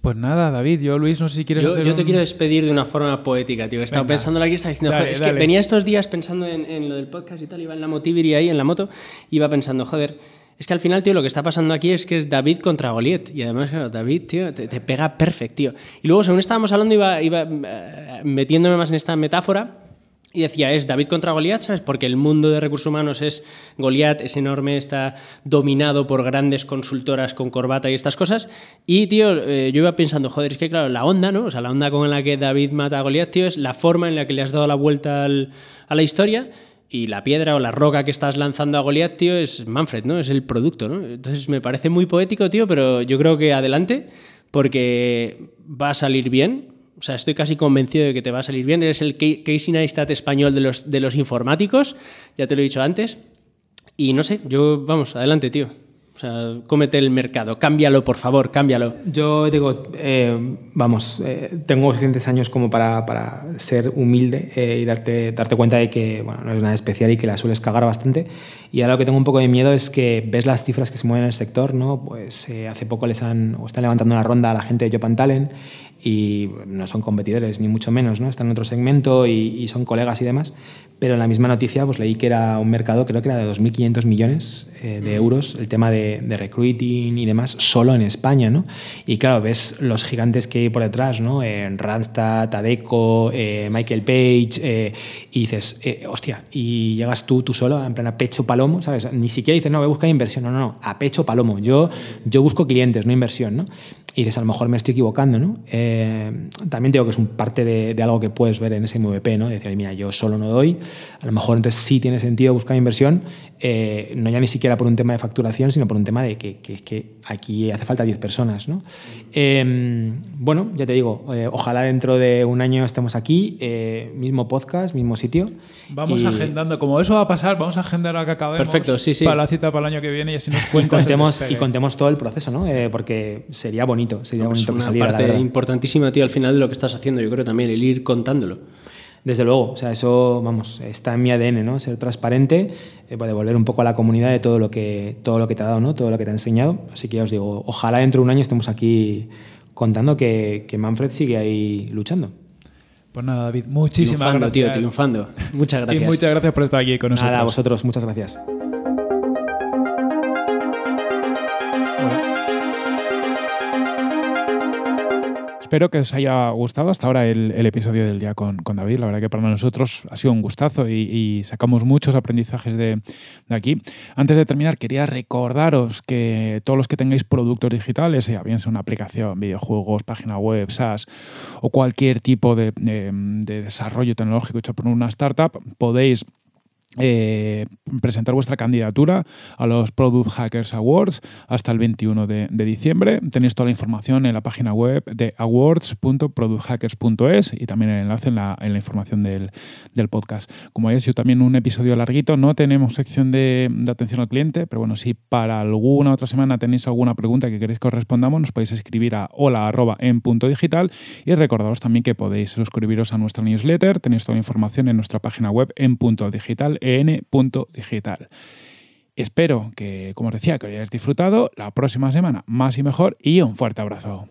Pues nada, David, yo Luis, no sé si quieres. Yo, te quiero despedir de una forma poética, tío. Estaba pensando aquí, está diciendo, es que venía estos días pensando en, lo del podcast y tal, iba en la y ahí, en la moto, iba pensando, joder, es que al final, tío, lo que está pasando aquí es que es David contra Goliath. Y además, David, tío, te, pega perfecto, tío. Y luego, según estábamos hablando, iba, iba eh, metiéndome más en esta metáfora y decía, es David contra Goliat, ¿sabes? Porque el mundo de recursos humanos es Goliat, es enorme, está dominado por grandes consultoras con corbata y estas cosas. Y, tío, eh, yo iba pensando, joder, es que, claro, la onda, ¿no? O sea, la onda con la que David mata a Goliat, tío, es la forma en la que le has dado la vuelta a la historia. Y la piedra o la roca que estás lanzando a Goliat, tío, es Manfred, ¿no? Es el producto, ¿no? Entonces me parece muy poético, tío, pero yo creo que adelante, porque va a salir bien, o sea, estoy casi convencido de que te va a salir bien. Eres el Casey Neistat español de los, de los informáticos, ya te lo he dicho antes. Y no sé, yo, vamos, adelante, tío. O sea, cómete el mercado, cámbialo, por favor, cámbialo. Yo digo, eh, vamos, eh, tengo suficientes años como para, para ser humilde eh, y darte, darte cuenta de que bueno, no es nada especial y que la sueles cagar bastante. Y ahora lo que tengo un poco de miedo es que ves las cifras que se mueven en el sector, ¿no? Pues hace poco les han, o están levantando una ronda a la gente de Jopan Talent, y no son competidores, ni mucho menos, ¿no? están en otro segmento y, son colegas y demás, pero en la misma noticia pues, leí que era un mercado, creo que era de 2.500 millones eh, de euros, el tema de, de, recruiting y demás, solo en España. ¿no? Y claro, ves los gigantes que hay por detrás, ¿no? en Randstad, Adeco, eh, Michael Page, eh, y dices, hostia, y llegas tú, tú solo, en plan a pecho palomo, ¿sabes? Ni siquiera dices, no, voy a buscar inversión, no, no, no, a pecho palomo, yo, yo busco clientes, no inversión. ¿no? y dices, a lo mejor me estoy equivocando, ¿no? Eh, también digo que es un parte de, algo que puedes ver en ese MVP, ¿no? decir, mira, yo solo no doy, a lo mejor entonces sí tiene sentido buscar inversión eh, no ya ni siquiera por un tema de facturación, sino por un tema de que, que, que aquí hace falta 10 personas. Em, bueno, ya te digo, eh, ojalá dentro de un año estemos aquí, eh, mismo podcast, mismo sitio. Vamos agendando, como eso va a pasar, vamos a agendar a que acabemos. Para la cita para el año que viene y así nos cuentas. Y contemos, todo el proceso, ¿no? porque sería bonito, sería pues bonito parte importantísima, tío, al final de lo que estás haciendo, yo creo también, el ir contándolo desde luego, o sea, eso, vamos, está en mi ADN, ¿no? Ser transparente, eh, devolver un poco a la comunidad de todo lo que, todo lo que te ha dado, ¿no? Todo lo que te ha enseñado. Así que ya os digo, ojalá dentro de un año estemos aquí contando que, que Manfred sigue ahí luchando. Pues nada, David, muchísimas gracias. Tío, triunfando. Muchas gracias. Y muchas gracias por estar aquí con nosotros. Nada, a vosotros, muchas gracias. Espero que os haya gustado hasta ahora el, episodio del día con, David. La verdad que para nosotros ha sido un gustazo y, sacamos muchos aprendizajes de, aquí. Antes de terminar, quería recordaros que todos los que tengáis productos digitales, ya bien sea una aplicación, videojuegos, página web, SaaS o cualquier tipo de eh, desarrollo tecnológico hecho por una startup, podéis eh, presentar vuestra candidatura a los Product Hackers Awards hasta el 21 de, diciembre. Tenéis toda la información en la página web de awards.producthackers.es y también el enlace en la, información del, podcast. Como habéis yo también un episodio larguito, no tenemos sección de, de, atención al cliente, pero bueno, si para alguna otra semana tenéis alguna pregunta que queréis que os respondamos, nos podéis escribir a hola en punto digital y recordaros también que podéis suscribiros a nuestra newsletter, tenéis toda la información en nuestra página web en punto digital en.digital. Espero que, como os decía, que lo hayáis disfrutado. La próxima semana, más y mejor, y un fuerte abrazo.